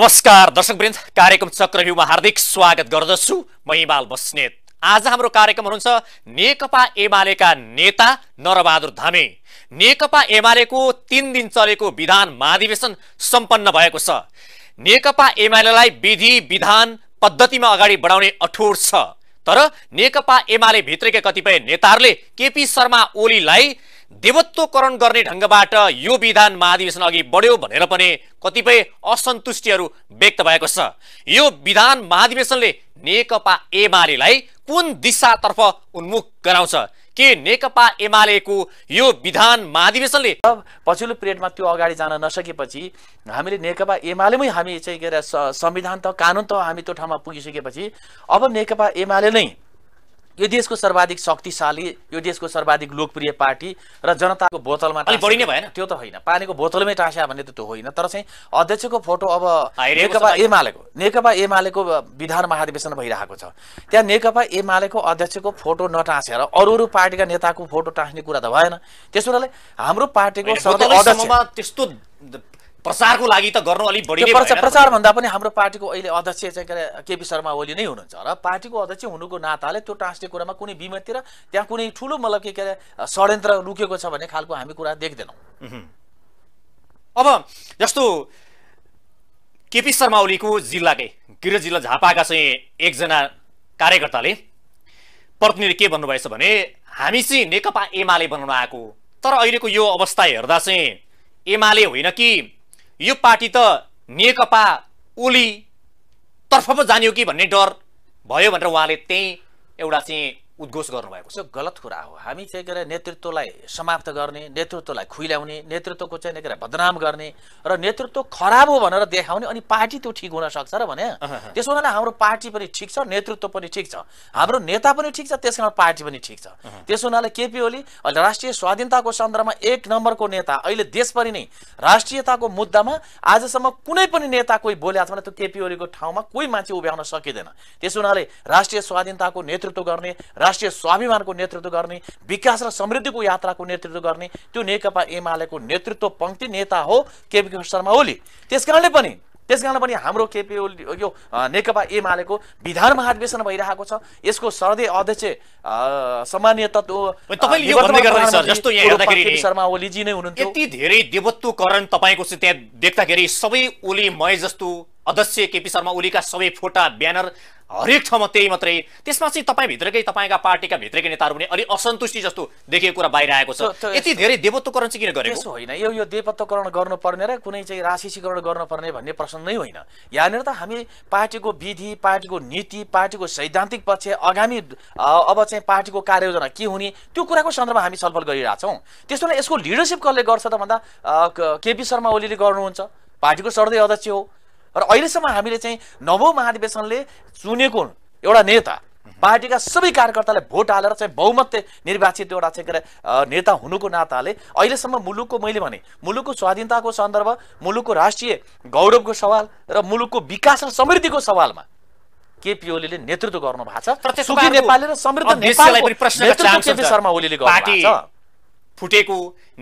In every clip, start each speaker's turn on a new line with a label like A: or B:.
A: नमस्कार दर्शकवृन्द कार्यक्रम चक्रव्यूमा हार्दिक स्वागत गर्दछु म हिमाल बस्नेत आज हाम्रो कार्यक्रम हुनुहुन्छ नेकपा एमालेका नेता नरबहादुर धामे नेकपा एमालेको तिन दिन चलेको विधान महाधिवेशन सम्पन्न भएको छ नेकपा एमालेलाई विधि विधान पद्धतिमा अगाडि बढाउने अठोर छ तर नेकपा एमाले भित्रकै कतिपय नेताहरूले केपी शर्मा ओलीलाई देवत्वकरण गर्ने ढङ्गबाट यो विधान महाधिवेशन अघि बढ्यो भनेर पनि कतिपय असन्तुष्टिहरू व्यक्त भएको छ यो विधान महाधिवेशनले नेकपा एमालेलाई कुन दिशातर्फ उन्मुख गराउँछ के नेकपा एमालेको यो विधान महाधिवेशनले पछिल्लो पिरियडमा त्यो अगाडि जान नसकेपछि हामीले
B: नेकपा एमालेमै हामी चाहिँ के अरे संविधान त कानुन त हामी त्यो ठाउँमा पुगिसकेपछि अब नेकपा एमाले नै यो देशको सर्वाधिक शक्तिशाली यो देशको सर्वाधिक लोकप्रिय पार्टी र जनताको बोतलमा बढी नै भएन त्यो त होइन पानीको बोतलमै टाँस्या भने त त्यो होइन तर चाहिँ अध्यक्षको फोटो अब नेकपा एमालेको नेकपा एमालेको विधान महाधिवेशन भइरहेको छ त्यहाँ नेकपा एमालेको अध्यक्षको फोटो नटाँसेर अरू अरू पार्टीका नेताको फोटो टाँस्ने कुरा त भएन त्यसो हुनाले हाम्रो पार्टीको त्यस्तो प्रचारको लागि त गर्नु अलिक बढी प्रचार भन्दा पनि हाम्रो पार्टीको अहिले अध्यक्ष चाहिँ के अरे केपी शर्मा ओली नै हुनुहुन्छ र पार्टीको अध्यक्ष हुनुको नाताले त्यो ट्रान्सले कुरामा कुनै बिमति र त्यहाँ कुनै ठुलो मतलब के के अरे षड्यन्त्र
A: लुकेको छ भन्ने खालको हामी कुरा देख्दैनौँ अब जस्तो केपी शर्मा ओलीको जिल्लाकै गिर जिल्ला झापाका चाहिँ एकजना कार्यकर्ताले प्रतिनिधि के भन्नुभएछ भने हामी चाहिँ नेकपा एमाले बनाउन आएको तर अहिलेको यो अवस्था हेर्दा चाहिँ एमाले होइन कि यो पार्टी त नेकपा तर्फ पो जाने हो कि भन्ने डर भयो भनेर उहाँले त्यहीँ एउटा चाहिँ उद्घोष गर्नुभएको छ गलत कुरा हो हामी चाहिँ के अरे नेतृत्वलाई
B: समाप्त गर्ने नेतृत्वलाई खुइल्याउने नेतृत्वको चाहिँ के अरे बदनाम गर्ने र नेतृत्व खराब हो भनेर देखाउने अनि पार्टी त्यो ठिक सक्छ र भने त्यसो हुनाले हाम्रो पार्टी पनि ठिक छ नेतृत्व पनि ठिक छ हाम्रो नेता पनि ठिक छ त्यस कारण पार्टी पनि ठिक छ त्यसो हुनाले केपी ओली अहिले राष्ट्रिय स्वाधीनताको सन्दर्भमा एक नम्बरको नेता अहिले देशभरि नै राष्ट्रियताको मुद्दामा आजसम्म कुनै पनि नेता कोही बोले भने त्यो केपी ओलीको ठाउँमा कोही मान्छे उभ्याउन सकिँदैन त्यसो हुनाले राष्ट्रिय स्वाधीनताको नेतृत्व गर्ने राष्ट्रिय स्वाभिमानको नेतृत्व गर्ने विकास र समृद्धिको यात्राको नेतृत्व गर्ने त्यो नेकपा एमालेको नेतृत्व पङ्क्ति नेता हो केपी शर्मा ओली त्यस पनि त्यस कारण पनि हाम्रो केपी ओली यो नेकपा एमालेको विधान महाधिवेशन भइरहेको छ यसको सर्दै अध्यक्ष सामान्य
A: शर्मा ओलीजी नै हुनुहुन्थ्यो यति धेरै देवत्वकरण तपाईँको चाहिँ त्यहाँ देख्दाखेरि सबै ओली मय जस्तो अध्यक्ष केपी शर्मा ओलीका सबै फोटा ब्यानर हरेक ठाउँमा त्यही मात्रै त्यसमा चाहिँ तपाईँभित्रकै तपाईँका पार्टीका भित्रकै नेताहरू पनि अलिक असन्तुष्टि जस्तो देखिएको कुरा बाहिर आएको छ यति धेरै देवत्वकरण चाहिँ किन गरेको होइन
B: यो यो देवत्वकरण गर्नुपर्ने र कुनै चाहिँ राशिसीकरण गर्नुपर्ने भन्ने प्रश्न नै होइन यहाँनिर त हामी पार्टीको विधि पार्टीको नीति पार्टीको सैद्धान्तिक पक्ष आगामी अब चाहिँ पार्टीको कार्ययोजना के हुने त्यो कुराको सन्दर्भमा हामी छलफल गरिरहेछौँ त्यस्तो यसको लिडरसिप कसले गर्छ त भन्दा केपी शर्मा ओलीले गर्नुहुन्छ पार्टीको सर्दै अध्यक्ष हो र अहिलेसम्म हामीले चाहिँ नवौँ महाधिवेशनले चुनेको एउटा नेता पार्टीका सबै कार्यकर्तालाई भोट हालेर चाहिँ बहुमत निर्वाचित एउटा चाहिँ के नेता हुनुको नाताले अहिलेसम्म मुलुकको मैले भने मुलुकको स्वाधीनताको सन्दर्भ मुलुकको राष्ट्रिय गौरवको सवाल र मुलुकको विकास र समृद्धिको सवालमा केपी ओलीले नेतृत्व गर्नु
A: भएको छ नेपाली र समृद्ध छ फुटेको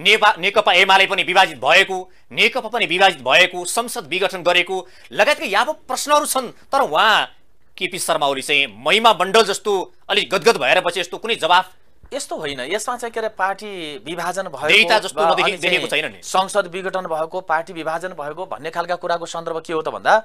A: नेपा नेकपा एमाले पनि विभाजित भएको नेकपा पनि विभाजित भएको संसद विघटन गरेको लगायतका याव प्रश्नहरू छन् तर उहाँ केपी शर्मा ओली चाहिँ महिमा मण्डल जस्तो अलिक गदगद भएर बसे यस्तो कुनै जवाफ यस्तो होइन यसमा चाहिँ के अरे पार्टी
B: विभाजन भएको जस्तो छैन संसद विघटन भएको पार्टी विभाजन भएको भन्ने खालका कुराको सन्दर्भ के हो त भन्दा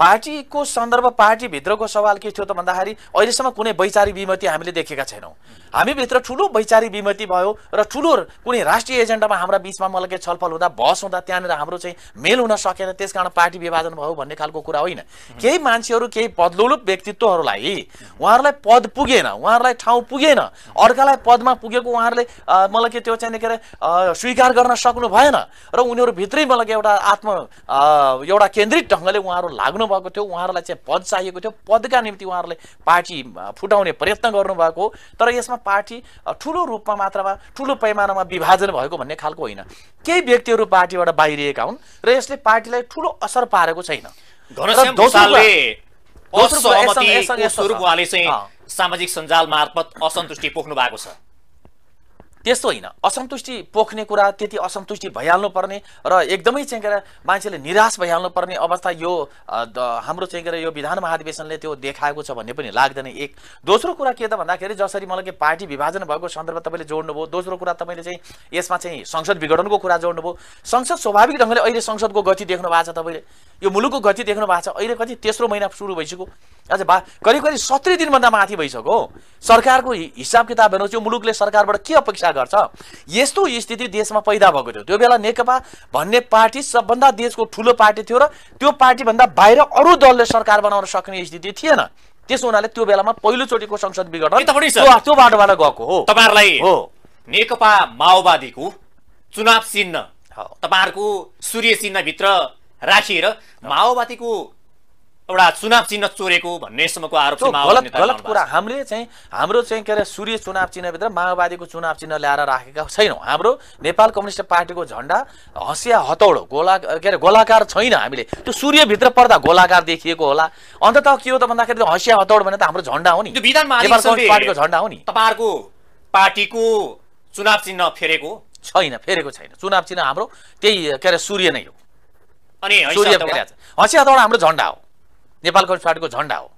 B: पार्टीको सन्दर्भ पार्टीभित्रको सवाल के थियो त भन्दाखेरि अहिलेसम्म कुनै वैचारिक विमति हामीले देखेका छैनौँ हामीभित्र ठुलो वैचारिक विमति भयो र ठुलो कुनै राष्ट्रिय एजेन्डामा हाम्रा बिचमा मलाई के छलफल हुँदा बहस हुँदा त्यहाँनिर हाम्रो चाहिँ मेल हुन सकेन त्यस कारण पार्टी विभाजन भयो भन्ने खालको कुरा होइन केही मान्छेहरू केही पदलोलुप व्यक्तित्वहरूलाई उहाँहरूलाई पद पुगेन उहाँहरूलाई ठाउँ पुगेन अर्कालाई पदमा पुगेको उहाँहरूले मलाई के त्यो चाहिँ के अरे स्वीकार गर्न सक्नु भएन र उनीहरू भित्रै मलाई एउटा आत्म एउटा केन्द्रित ढङ्गले उहाँहरू लाग्नु गर्नुभएको थियो उहाँहरूलाई चाहिँ पद चाहिएको थियो पदका निम्ति उहाँहरूले पार्टी फुटाउने प्रयत्न गर्नुभएको हो तर यसमा पार्टी ठुलो रूपमा मात्रामा ठुलो पैमानामा विभाजन भएको भन्ने खालको होइन केही व्यक्तिहरू पार्टीबाट बाहिरिएका हुन् र यसले पार्टीलाई ठुलो असर पारेको छैन
A: सामाजिक सञ्जाल मार्फत असन्तुष्टि पोख्नु भएको छ त्यस्तो होइन
B: असन्तुष्टि पोख्ने कुरा त्यति असन्तुष्टि पर्ने र एकदमै चाहिँ मान्छेले निराश पर्ने अवस्था यो हाम्रो चाहिँ यो विधान महाधिवेशनले त्यो देखाएको छ भन्ने पनि लाग्दैन एक दोस्रो कुरा के त भन्दाखेरि जसरी मलाई के पार्टी विभाजन भएको सन्दर्भ तपाईँले जोड्नुभयो दोस्रो कुरा तपाईँले चाहिँ यसमा चाहिँ संसद विघटनको कुरा जोड्नुभयो संसद स्वाभाविक ढङ्गले अहिले संसदको गति देख्नु भएको छ तपाईँले यो मुलुकको गति देख्नु भएको छ अहिले कति तेस्रो महिना सुरु भइसक्यो आज बा करिब करिब सत्र दिनभन्दा माथि भइसक्यो सरकारको हिसाब किताब हेर्नुहोस् यो मुलुकले सरकारबाट के अपेक्षा आशंका गर्छ यस्तो स्थिति देशमा पैदा भएको थियो त्यो बेला नेकपा भन्ने पार्टी सबभन्दा देशको ठुलो पार्टी थियो र त्यो पार्टीभन्दा बाहिर अरू दलले सरकार बनाउन सक्ने स्थिति थिएन त्यसो हुनाले त्यो बेलामा
A: पहिलोचोटिको संसद विघटन त्यो बाटोबाट
B: गएको हो तपाईँहरूलाई हो
A: नेकपा माओवादीको चुनाव चिन्ह तपाईँहरूको सूर्य चिन्हभित्र राखिएर माओवादीको एउटा चुनाव चिन्ह चोरेको भन्ने सम्मको आरोप गलत गलत कुरा हामीले चाहिँ
B: हाम्रो चाहिँ के अरे सूर्य चुनाव चिन्हभित्र माओवादीको चुनाव चिन्ह ल्याएर राखेका छैनौँ हाम्रो नेपाल कम्युनिस्ट पार्टीको झन्डा हँसिया हतौडो गोला के अरे गोलाकार छैन हामीले त्यो सूर्यभित्र पर्दा गोलाकार देखिएको होला अन्त त के हो त भन्दाखेरि हँसिया हतौड भने त हाम्रो झन्डा हो नि पार्टीको झन्डा हो नि
A: तपाईँहरूको पार्टीको चुनाव चिन्ह
B: फेरेको छैन फेरेको छैन चुनाव चिन्ह हाम्रो त्यही के अरे सूर्य नै हो अनि हँसिया हतौडा हाम्रो झन्डा हो नेपाल कम्युनिस्ट पार्टीको झन्डा हो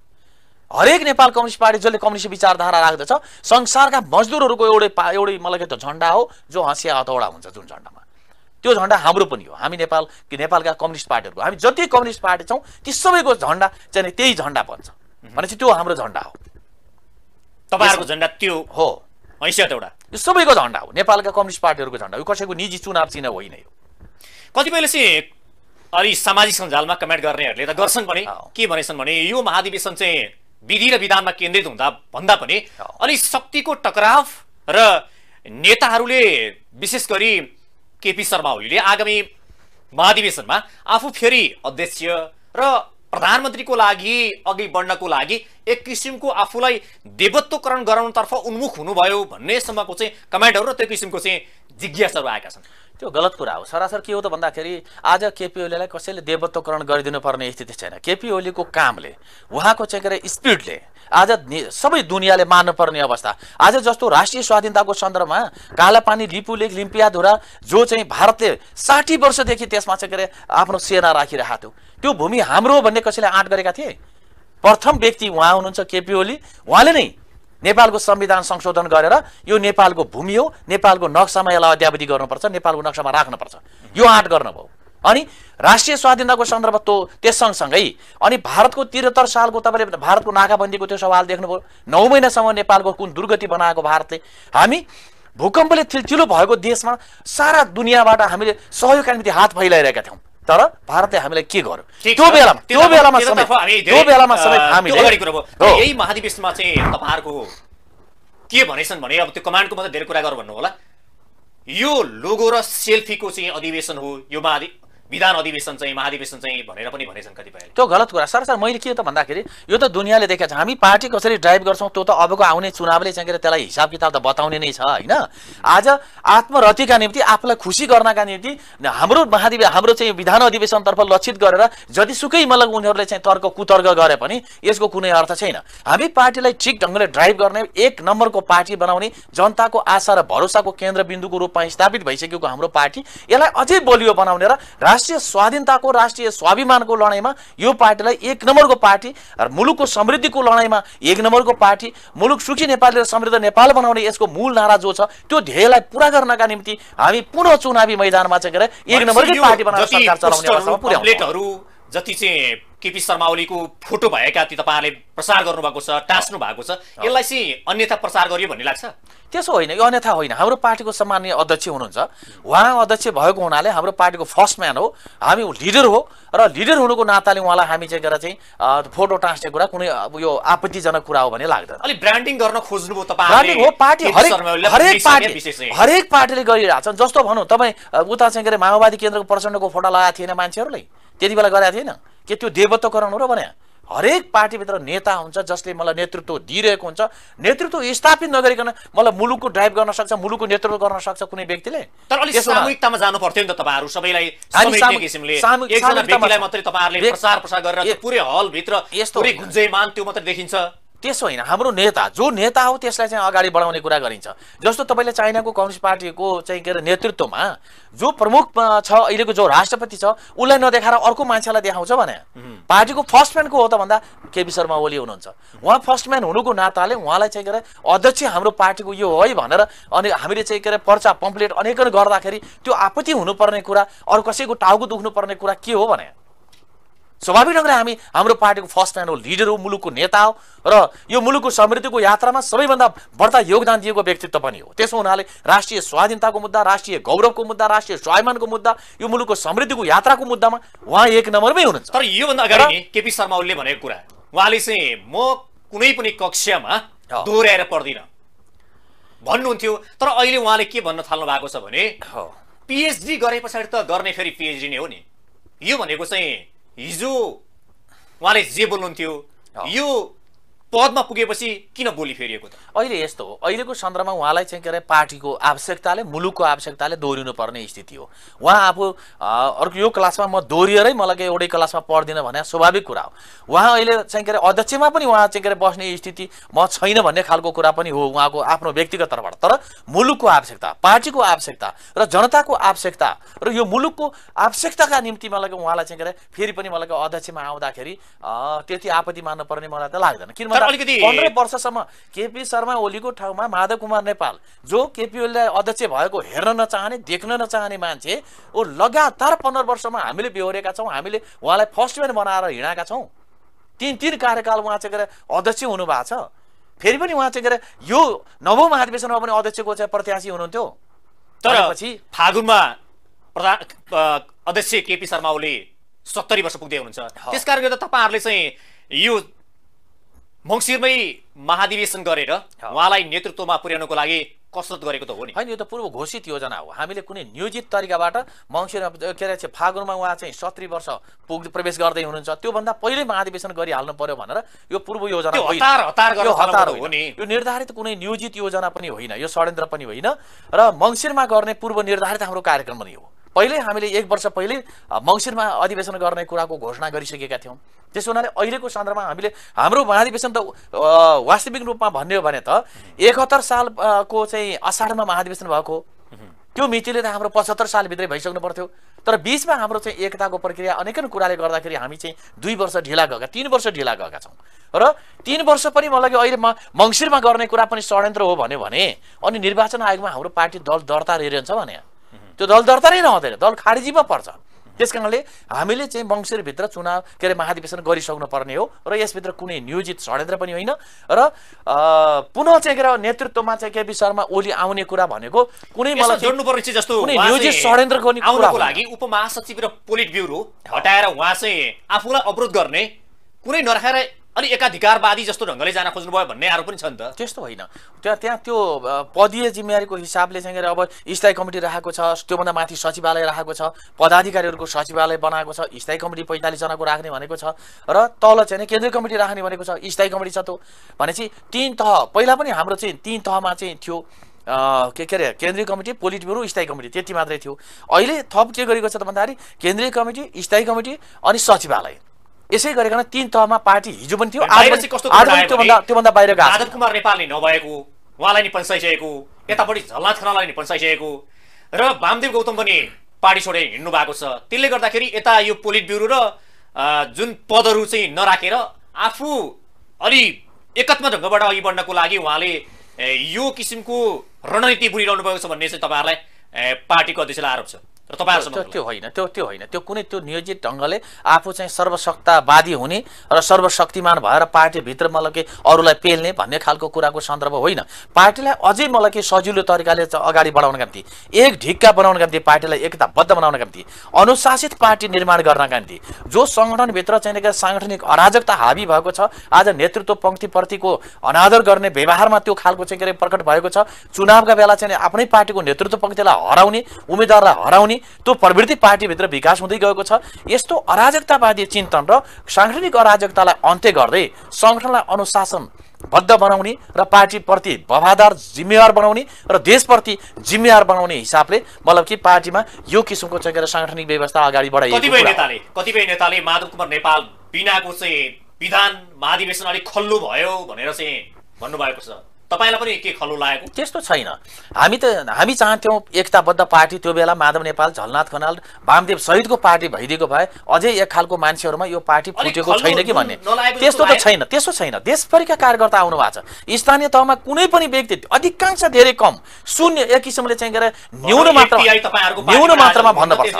B: हरेक नेपाल कम्युनिस्ट पार्टी जसले कम्युनिस्ट विचारधारा राख्दछ संसारका मजदुरहरूको एउटै पा एउटै मलाई के त झन्डा हो जो हँसिया हतौडा हुन्छ जुन झन्डामा त्यो झन्डा हाम्रो पनि हो हामी नेपाल नेपालका कम्युनिस्ट पार्टीहरूको हामी जति कम्युनिस्ट पार्टी छौँ ती सबैको झन्डा चाहिँ त्यही झन्डा बन्छ भनेपछि त्यो हाम्रो झन्डा हो तपाईँहरूको झन्डा त्यो हो हैसियत एउटा यो सबैको झन्डा हो नेपालका कम्युनिस्ट
A: पार्टीहरूको झन्डा यो कसैको निजी चुनाव चिन्ह होइन यो कतिपयले चाहिँ अनि सामाजिक सञ्जालमा कमेन्ट गर्नेहरूले त गर्छन् भने के भनेछन् भने यो महाधिवेशन चाहिँ विधि र विधानमा केन्द्रित हुँदा भन्दा पनि अनि शक्तिको टकराव र नेताहरूले विशेष गरी केपी शर्मा ओलीले आगामी महाधिवेशनमा आफू फेरि अध्यक्ष र प्रधानमन्त्रीको लागि अघि बढ्नको लागि एक किसिमको आफूलाई देवत्वकरण गराउनतर्फ उन्मुख हुनुभयो भन्ने सम्मको चाहिँ कमेन्टहरू र त्यो किसिमको चाहिँ जिज्ञासाहरू आएका छन् त्यो गलत कुरा हो सरासर के हो त भन्दाखेरि आज केपी ओलीलाई कसैले
B: देवत्वकरण पर्ने स्थिति छैन केपी ओलीको कामले उहाँको चाहिँ के अरे स्पिडले आज सबै दुनियाँले मान्नुपर्ने अवस्था आज जस्तो राष्ट्रिय स्वाधीनताको सन्दर्भमा कालापानी लिपुलेक लिम्पियाधुरा जो चाहिँ भारतले साठी वर्षदेखि त्यसमा चाहिँ के अरे आफ्नो सेना राखिरहेको थियो त्यो भूमि हाम्रो भन्ने कसैले आँट गरेका थिए प्रथम व्यक्ति उहाँ हुनुहुन्छ केपी ओली उहाँले नै नेपालको संविधान संशोधन गरेर यो नेपालको भूमि हो नेपालको नक्सामा यसलाई अध्यावधि गर्नुपर्छ नेपालको नक्सामा राख्नुपर्छ यो आँट गर्नुभयो अनि राष्ट्रिय स्वाधीनताको सन्दर्भ त्यो त्यस सँगसँगै अनि भारतको त्रिहत्तर सालको तपाईँले भारतको नाकाबन्दीको त्यो सवाल देख्नुभयो नौ महिनासम्म नेपालको कुन दुर्गति बनाएको भारतले हामी भूकम्पले थिल्थिलो भएको देशमा सारा दुनियाँबाट हामीले सहयोगका निम्ति हात फैलाइरहेका थियौँ तर भारतले हामीलाई के
A: गर्यो त्यो बेलामा त्यो बेलामा त्यो बेलामा सबै हामीले यही महाधिवेशनमा चाहिँ तपाईँहरूको के भनेछन् भने अब त्यो कमान्डको मात्रै धेरै कुरा गर भन्नु होला यो लोगो र सेल्फीको चाहिँ अधिवेशन हो यो महाधि विधान अधिवेशन चाहिँ महाधिवेशन चाहिँ भनेर पनि भनेछन् कतिपयले
B: त्यो गलत कुरा सर सर मैले के त भन्दाखेरि यो त दुनियाँले देखेको छ हामी पार्टी कसरी ड्राइभ गर्छौँ त्यो त अबको आउने चुनावले चाहिँ त्यसलाई हिसाब किताब त बताउने नै छ होइन आज आत्मरतिका निम्ति आफूलाई खुसी गर्नका निम्ति हाम्रो महाधिवेश हाम्रो चाहिँ विधान अधिवेशनतर्फ लक्षित गरेर जतिसुकै मतलब उनीहरूले चाहिँ तर्क कुतर्क गरे पनि यसको कुनै अर्थ छैन हामी पार्टीलाई ठिक ढङ्गले ड्राइभ गर्ने एक नम्बरको पार्टी बनाउने जनताको आशा र भरोसाको केन्द्रबिन्दुको रूपमा स्थापित भइसकेको हाम्रो पार्टी यसलाई अझै बलियो बनाउने र राष्ट्रिय स्वाधीनताको राष्ट्रिय स्वाभिमानको लडाइँमा यो पार्टीलाई एक नम्बरको पार्टी र मुलुकको समृद्धिको लडाइँमा एक नम्बरको पार्टी मुलुक सुखी नेपाली र समृद्ध नेपाल बनाउने यसको मूल नारा जो छ त्यो ध्येयलाई पुरा गर्नका निम्ति हामी पुनः चुनावी मैदानमा चाहिँ गएर एक नम्बरकै पार्टी बनाएर सरकार चलाउने अवस्थामा पुर्याउँछौँ
A: जति चाहिँ केपी शर्मा ओलीको फोटो भएका ती तपाईँहरूले प्रसार गर्नुभएको छ टाँस्नु भएको छ यसलाई चाहिँ अन्यथा प्रसार गरियो भन्ने लाग्छ
B: त्यसो होइन यो अन्यथा होइन हाम्रो पार्टीको सामान्य अध्यक्ष हुनुहुन्छ उहाँ अध्यक्ष भएको हुनाले हाम्रो पार्टीको फर्स्ट म्यान हो हामी लिडर हो र लिडर हुनुको नाताले उहाँलाई हामी चाहिँ गएर चाहिँ फोटो टाँस्ने कुरा कुनै यो आपत्तिजनक कुरा हो भन्ने लाग्दैन
A: अलिक ब्रान्डिङ गर्न खोज्नुभयो तपाईँ हो पार्टी हरेक हरेक पार्टी हरेक
B: पार्टीले गरिरहेको जस्तो भनौँ तपाईँ उता चाहिँ के अरे माओवादी केन्द्रको प्रचण्डको फोटो लगाएको थिएन मान्छेहरूलाई त्यति बेला गराएको थिएन के त्यो देवत्वकरण हो र भने हरेक पार्टीभित्र नेता हुन्छ जसले मलाई नेतृत्व दिइरहेको हुन्छ नेतृत्व स्थापित नगरिकन मलाई मुलुकको ड्राइभ गर्न सक्छ मुलुकको नेतृत्व गर्न सक्छ कुनै व्यक्तिले तर अलिक सामूहिकतामा
A: जानु पर्थ्यो नि त तपाईँहरू सबैलाई किसिमले एकजना मात्रै तपाईँहरूले प्रचार प्रसार गरेर पुरै हलभित्र यस्तो गुन्जयमान त्यो मात्रै देखिन्छ त्यसो होइन
B: हाम्रो नेता जो नेता हो त्यसलाई चाहिँ अगाडि बढाउने कुरा गरिन्छ जस्तो तपाईँले चाइनाको कम्युनिस्ट पार्टीको चाहिँ के अरे नेतृत्वमा जो प्रमुख छ अहिलेको जो राष्ट्रपति छ उसलाई नदेखाएर अर्को मान्छेलाई देखाउँछ भने पार्टीको फर्स्ट म्यान को हो त भन्दा केपी शर्मा ओली हुनुहुन्छ उहाँ फर्स्ट म्यान हुनुको नाताले उहाँलाई चाहिँ के अरे अध्यक्ष हाम्रो पार्टीको यो है भनेर अनि हामीले चाहिँ के अरे पर्चा पम्प्लेट अनेकन गर्दाखेरि त्यो आपत्ति हुनुपर्ने कुरा अरू कसैको टाउको दुख्नुपर्ने कुरा के हो भने स्वाभाविक ढङ्गले हामी हाम्रो पार्टीको फर्स्ट म्यान हो लिडर हो मुलुकको नेता हो र यो मुलुकको समृद्धिको यात्रामा सबैभन्दा बढ्ता योगदान दिएको व्यक्तित्व पनि हो त्यसो हुनाले राष्ट्रिय स्वाधीनताको मुद्दा
A: राष्ट्रिय गौरवको मुद्दा राष्ट्रिय स्वाभिमानको मुद्दा यो मुलुकको समृद्धिको यात्राको मुद्दामा उहाँ एक नम्बरमै हुनुहुन्छ तर योभन्दा अगाडि केपी शर्मा ओलीले भनेको कुरा उहाँले चाहिँ म कुनै पनि कक्षामा दोहोऱ्याएर पढ्दिनँ भन्नुहुन्थ्यो तर अहिले उहाँले के भन्न थाल्नु भएको छ भने पिएचडी गरे पछाडि त गर्ने फेरि पिएचडी नै हो नि यो भनेको चाहिँ हिजो उहाँले जे बोल्नुहुन्थ्यो यो पदमा पुगेपछि
B: किन बोली फेरिएको त अहिले यस्तो हो अहिलेको सन्दर्भमा उहाँलाई चाहिँ के अरे पार्टीको आवश्यकताले मुलुकको आवश्यकताले दोहोरिनु पर्ने स्थिति हो उहाँ आफू अर्को यो क्लासमा म दोहोरिएरै मलाई के एउटै क्लासमा पढ्दिनँ भने स्वाभाविक कुरा हो उहाँ अहिले चाहिँ के अरे अध्यक्षमा पनि उहाँ चाहिँ के अरे बस्ने स्थिति म छैन भन्ने खालको कुरा पनि हो उहाँको आफ्नो व्यक्तिगत तर्फबाट तर मुलुकको आवश्यकता पार्टीको आवश्यकता र जनताको आवश्यकता र यो मुलुकको आवश्यकताका निम्ति मलाई उहाँलाई चाहिँ के अरे फेरि पनि मलाई अध्यक्षमा आउँदाखेरि त्यति आपत्ति मान्नुपर्ने मलाई त लाग्दैन किनभने अलिकति पन्ध्र वर्षसम्म केपी शर्मा ओलीको ठाउँमा माधव कुमार नेपाल जो केपी ओलीलाई अध्यक्ष भएको हेर्न नचाहने देख्न नचाहने मान्छे ऊ लगातार पन्ध्र वर्षमा हामीले बेहोरेका छौँ हामीले उहाँलाई म्यान बनाएर हिँडाएका छौँ तिन तिन कार्यकाल उहाँ चाहिँ गएर अध्यक्ष हुनुभएको छ फेरि पनि उहाँ चाहिँ गएर यो नवौँ महाधिवेशनमा पनि अध्यक्षको चाहिँ प्रत्याशी हुनुहुन्थ्यो तर
A: पछि फागुनमा प्रधान अध्यक्ष केपी शर्मा ओली सत्तरी वर्ष पुग्दै हुनुहुन्छ त्यसकारणले गर्दा तपाईँहरूले चाहिँ यो मङ्सिरमै महाधिवेशन गरेर उहाँलाई नेतृत्वमा पुर्याउनुको लागि कसरत गरेको त हो नि होइन यो त पूर्व घोषित योजना
B: हो हामीले कुनै नियोजित तरिकाबाट मङ्सिर के अरे फागुनमा उहाँ चाहिँ सत्री वर्ष पुग प्रवेश गर्दै हुनुहुन्छ त्योभन्दा पहिल्यै महाधिवेशन गरिहाल्नु पर्यो भनेर यो पूर्व योजना हतार हतार हतार हो नि यो निर्धारित कुनै नियोजित योजना पनि होइन यो षड्यन्त्र पनि होइन र मङ्सिरमा गर्ने पूर्व निर्धारित हाम्रो कार्यक्रम पनि हो पहिल्यै हामीले एक वर्ष पहिले मङ्सिरमा अधिवेशन गर्ने कुराको घोषणा गरिसकेका थियौँ त्यसो हुनाले अहिलेको सन्दर्भमा हामीले हाम्रो महाधिवेशन त वास्तविक रूपमा भन्ने हो भने त एकहत्तर सालको चाहिँ असारमा महाधिवेशन भएको त्यो मितिले त हाम्रो पचहत्तर सालभित्रै भइसक्नु पर्थ्यो तर बिचमा हाम्रो चाहिँ एकताको प्रक्रिया अनेकन कुराले गर्दाखेरि हामी चाहिँ दुई वर्ष ढिला गएका तिन वर्ष ढिला गएका छौँ र तिन वर्ष पनि मलाई अहिले म मङ्सिरमा गर्ने कुरा पनि षड्यन्त्र हो भन्यो भने अनि निर्वाचन आयोगमा हाम्रो पार्टी दल दर्ता रहिरहन्छ भने त्यो दल दर्ता नै नहुँदैन दल खारेजीमा पर्छ त्यस कारणले हामीले चाहिँ मङ्सिरभित्र चुनाव के अरे महाधिवेशन गरिसक्नु पर्ने हो र यसभित्र कुनै नियोजित षड्यन्त्र पनि होइन र पुनः चाहिँ के अरे नेतृत्वमा चाहिँ केपी शर्मा ओली आउने कुरा भनेको कुनै मलाई जस्तो कुनै नियोजित लागि
A: उपमहासचिव र पोलिट ब्युरो हटाएर उहाँ चाहिँ आफूलाई अवरोध गर्ने कुनै नराखेर अनि एकाधिकारवादी जस्तो ढङ्गले जान खोज्नुभयो भन्ने आरोप
B: पनि छ नि त त्यस्तो होइन त्यहाँ त्यहाँ त्यो पदीय जिम्मेवारीको हिसाबले चाहिँ अब स्थायी कमिटी राखेको छ त्योभन्दा माथि सचिवालय राखेको छ पदाधिकारीहरूको सचिवालय बनाएको छ स्थायी कमिटी पैँतालिसजनाको राख्ने भनेको छ र तल चाहिँ केन्द्रीय कमिटी राख्ने भनेको छ स्थायी कमिटी छ त्यो भनेपछि तिन तह पहिला पनि हाम्रो चाहिँ तिन तहमा चाहिँ थियो के के अरे केन्द्रीय कमिटी पोलिट ब्युरो स्थायी कमिटी त्यति मात्रै थियो अहिले थप के गरेको छ त भन्दाखेरि केन्द्रीय कमिटी स्थायी कमिटी अनि सचिवालय यसै गरिकन तिन तहमा पार्टी हिजो पनि थियो आज त्योभन्दा बाहिर गएको
A: कुमार नेपालले नभएको उहाँलाई नि पन्साइसकेको यतापट्टि झल्ला खनालाई नि पन्साइसकेको र वामदेव गौतम पनि पार्टी छोडेर हिँड्नु भएको छ त्यसले गर्दाखेरि यता यो पोलिट ब्युरो र जुन पदहरू चाहिँ नराखेर आफू अलि एकत्म ढङ्गबाट अघि बढ्नको लागि उहाँले यो किसिमको रणनीति बुढिरहनु भएको छ भन्ने चाहिँ तपाईँहरूलाई पार्टीको अध्यक्षलाई आरोप छ र तपाईँहरूसँग
B: त्यो होइन त्यो त्यो होइन त्यो कुनै त्यो नियोजित ढङ्गले आफू चाहिँ सर्वशक्तावादी हुने र सर्वशक्तिमान भएर पार्टीभित्र मलाई के अरूलाई पेल्ने भन्ने खालको कुराको सन्दर्भ होइन पार्टीलाई अझै मलाई के सजिलो तरिकाले अगाडि बढाउनका निम्ति एक ढिक्का बनाउनका निम्ति पार्टीलाई एकताबद्ध बनाउनका निम्ति अनुशासित पार्टी निर्माण गर्नका निम्ति जो सङ्गठनभित्र चाहिँ साङ्गठनिक अराजकता हाबी भएको छ आज नेतृत्व पङ्क्तिप्रतिको अनादर गर्ने व्यवहारमा त्यो खालको चाहिँ के प्रकट भएको छ चुनावका बेला चाहिँ आफ्नै पार्टीको नेतृत्व पङ्क्तिलाई हराउने उम्मेद्वारलाई हराउने पनि त्यो प्रवृत्ति पार्टीभित्र विकास हुँदै गएको छ यस्तो अराजकतावादी चिन्तन र साङ्गठनिक अराजकतालाई अन्त्य गर्दै सङ्गठनलाई अनुशासन बद्ध बनाउने र पार्टीप्रति बभादार जिम्मेवार बनाउने र देशप्रति जिम्मेवार बनाउने हिसाबले मतलब कि पार्टीमा यो किसिमको चाहिँ साङ्गठनिक व्यवस्था अगाडि बढाइयो कतिपय नेताले
A: कतिपय नेताले माधव कुमार नेपाल बिनाको चाहिँ विधान महाधिवेशन अलिक खल्लो भयो भनेर चाहिँ भन्नुभएको छ तपाईँलाई पनि के खलो लागेको त्यस्तो छैन
B: हामी त हामी चाहन्थ्यौँ एकताबद्ध पार्टी त्यो बेला माधव नेपाल झलनाथ खनाल वामदेव सहितको पार्टी भइदिएको भए अझै एक खालको मान्छेहरूमा यो पार्टी फुटेको छैन कि भन्ने त्यस्तो त छैन त्यस्तो छैन देशभरिका कार्यकर्ता आउनु भएको छ स्थानीय तहमा कुनै पनि व्यक्ति अधिकांश धेरै कम शून्य एक किसिमले चाहिँ गएर न्यून मात्र न्यून मात्रामा भन्नुपर्छ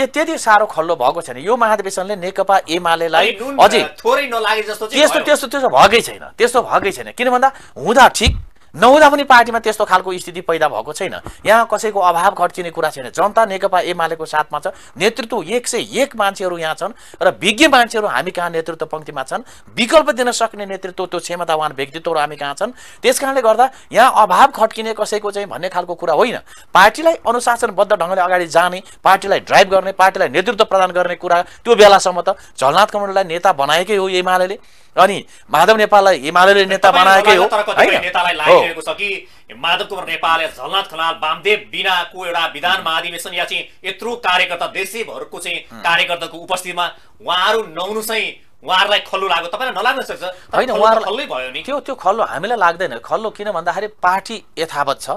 B: त्यति साह्रो खल्लो भएको छैन यो महाधिवेशनले नेकपा एमालेलाई अझै
A: थोरै नलागे जस्तो त्यस्तो
B: त्यस्तो त्यस्तो भएकै छैन त्यस्तो ठगै छैन किन भन्दा हुँदा ठिक नहुँदा पनि पार्टीमा त्यस्तो खालको स्थिति पैदा भएको छैन यहाँ कसैको अभाव घट्चिने कुरा छैन जनता नेकपा एमालेको साथमा छ नेतृत्व एक सय एक मान्छेहरू यहाँ छन् र विज्ञ मान्छेहरू हामी कहाँ नेतृत्व पङ्क्तिमा छन् विकल्प दिन सक्ने नेतृत्व त्यो क्षमतावान व्यक्तित्वहरू हामी कहाँ छन् त्यस गर्दा यहाँ अभाव खट्किने कसैको चाहिँ भन्ने खालको कुरा होइन पार्टीलाई अनुशासनबद्ध ढङ्गले अगाडि जाने पार्टीलाई ड्राइभ गर्ने पार्टीलाई नेतृत्व प्रदान गर्ने कुरा त्यो बेलासम्म त झलनाथ कमण्डलाई नेता बनाएकै हो एमाले अनि माधव नेपाललाई हिमालयले नेता बनाएकै हो नेतालाई
A: कि माधव कुमार नेपालले झलनाथ खनाल वामदेव बिनाको एउटा विधान महाधिवेशन या चाहिँ यत्रो कार्यकर्ता देशैभरको चाहिँ कार्यकर्ताको उपस्थितिमा उहाँहरू नहुनु चाहिँ उहाँहरूलाई खल्लो लाग्यो तपाईँलाई नलाग्न सक्छ होइन उहाँहरू
B: खल्लै भयो नि त्यो त्यो खल्लो हामीलाई लाग्दैन खल्लो किन भन्दाखेरि पार्टी यथावत छ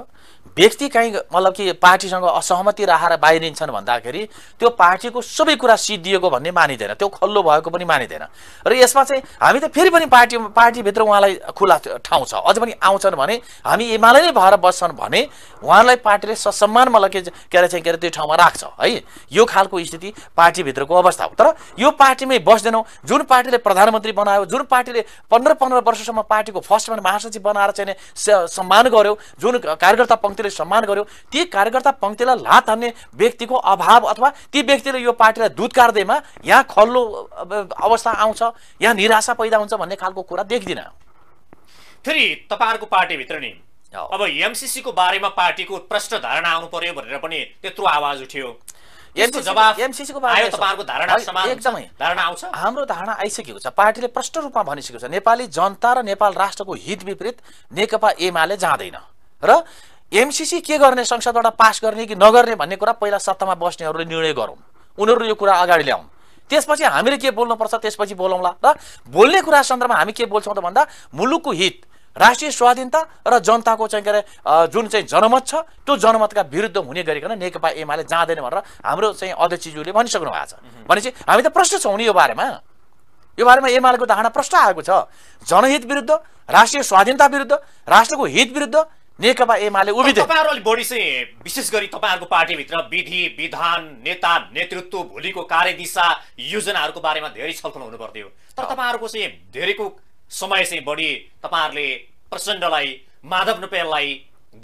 B: व्यक्ति काहीँ मतलब कि पार्टीसँग असहमति राखेर बाहिरिन्छन् भन्दाखेरि त्यो पार्टीको सबै कुरा सिद्धिएको भन्ने मानिँदैन त्यो खल्लो भएको पनि मानिँदैन र यसमा चाहिँ हामी त फेरि पनि पार्टी पार्टीभित्र उहाँलाई खुला ठाउँ छ अझ पनि आउँछन् भने हामी एमाले नै भएर बस्छन् भने उहाँलाई पार्टीले ससम्मान मतलब के अरे चाहिँ के अरे त्यो ठाउँमा राख्छ है यो खालको स्थिति पार्टीभित्रको अवस्था हो तर यो पार्टीमै बस्दैनौँ जुन पार्टीले प्रधानमन्त्री बनायो जुन पार्टीले पन्ध्र पन्ध्र वर्षसम्म पार्टीको फर्स्टमा महासचिव बनाएर चाहिँ सम्मान गर्यो जुन कार्यकर्ता पङ्क्तिले सम्मान गर्यो ती कार्यकर्ता पङ्क्तिलाई लात हान्ने व्यक्तिको अभाव अथवा ती व्यक्तिले यो पार्टीलाई काट्दैमा यहाँ खल्लो अवस्था आउँछ यहाँ निराशा पैदा हुन्छ भन्ने खालको कुरा देख्दिनँ
A: फेरि तपाईँहरूको पार्टीभित्र नि अब एमसिसीको बारेमा पार्टीको प्रश्न धारणा आउनु पर्यो भनेर पनि त्यत्रो आवाज उठ्यो हाम्रो
B: धारणा आइसकेको छ पार्टीले प्रष्ट रूपमा भनिसकेको छ नेपाली जनता र नेपाल राष्ट्रको हित विपरीत नेकपा एमाले जाँदैन र एमसिसी के गर्ने संसदबाट पास गर्ने कि नगर्ने भन्ने कुरा पहिला सत्तामा बस्नेहरूले निर्णय गरौँ उनीहरू यो कुरा अगाडि ल्याउँ त्यसपछि हामीले के बोल्नुपर्छ त्यसपछि बोलाउँला र बोल्ने कुरा सन्दर्भमा हामी के बोल्छौँ त भन्दा मुलुकको हित राष्ट्रिय स्वाधीनता र जनताको चाहिँ के अरे जुन चाहिँ जनमत छ त्यो जनमतका विरुद्ध हुने गरिकन नेकपा एमाले जाँदैन भनेर हाम्रो चाहिँ अध्यक्षज्यूले भनिसक्नु भएको छ भनेपछि हामी त प्रश्न छौँ नि यो बारेमा यो बारेमा एमालेको धारणा प्रश्न आएको छ जनहित विरुद्ध राष्ट्रिय स्वाधीनता विरुद्ध राष्ट्रको हित विरुद्ध नेकपा एमाले तपाईँहरू
A: अलिक बढी चाहिँ विशेष गरी तपाईँहरूको पार्टीभित्र विधि विधान नेता नेतृत्व भोलिको कार्यदिशा योजनाहरूको बारेमा धेरै छलफल हुनु पर्थ्यो तर तपाईँहरूको चाहिँ धेरैको समय चाहिँ बढी तपाईँहरूले प्रचण्डलाई माधव नपेललाई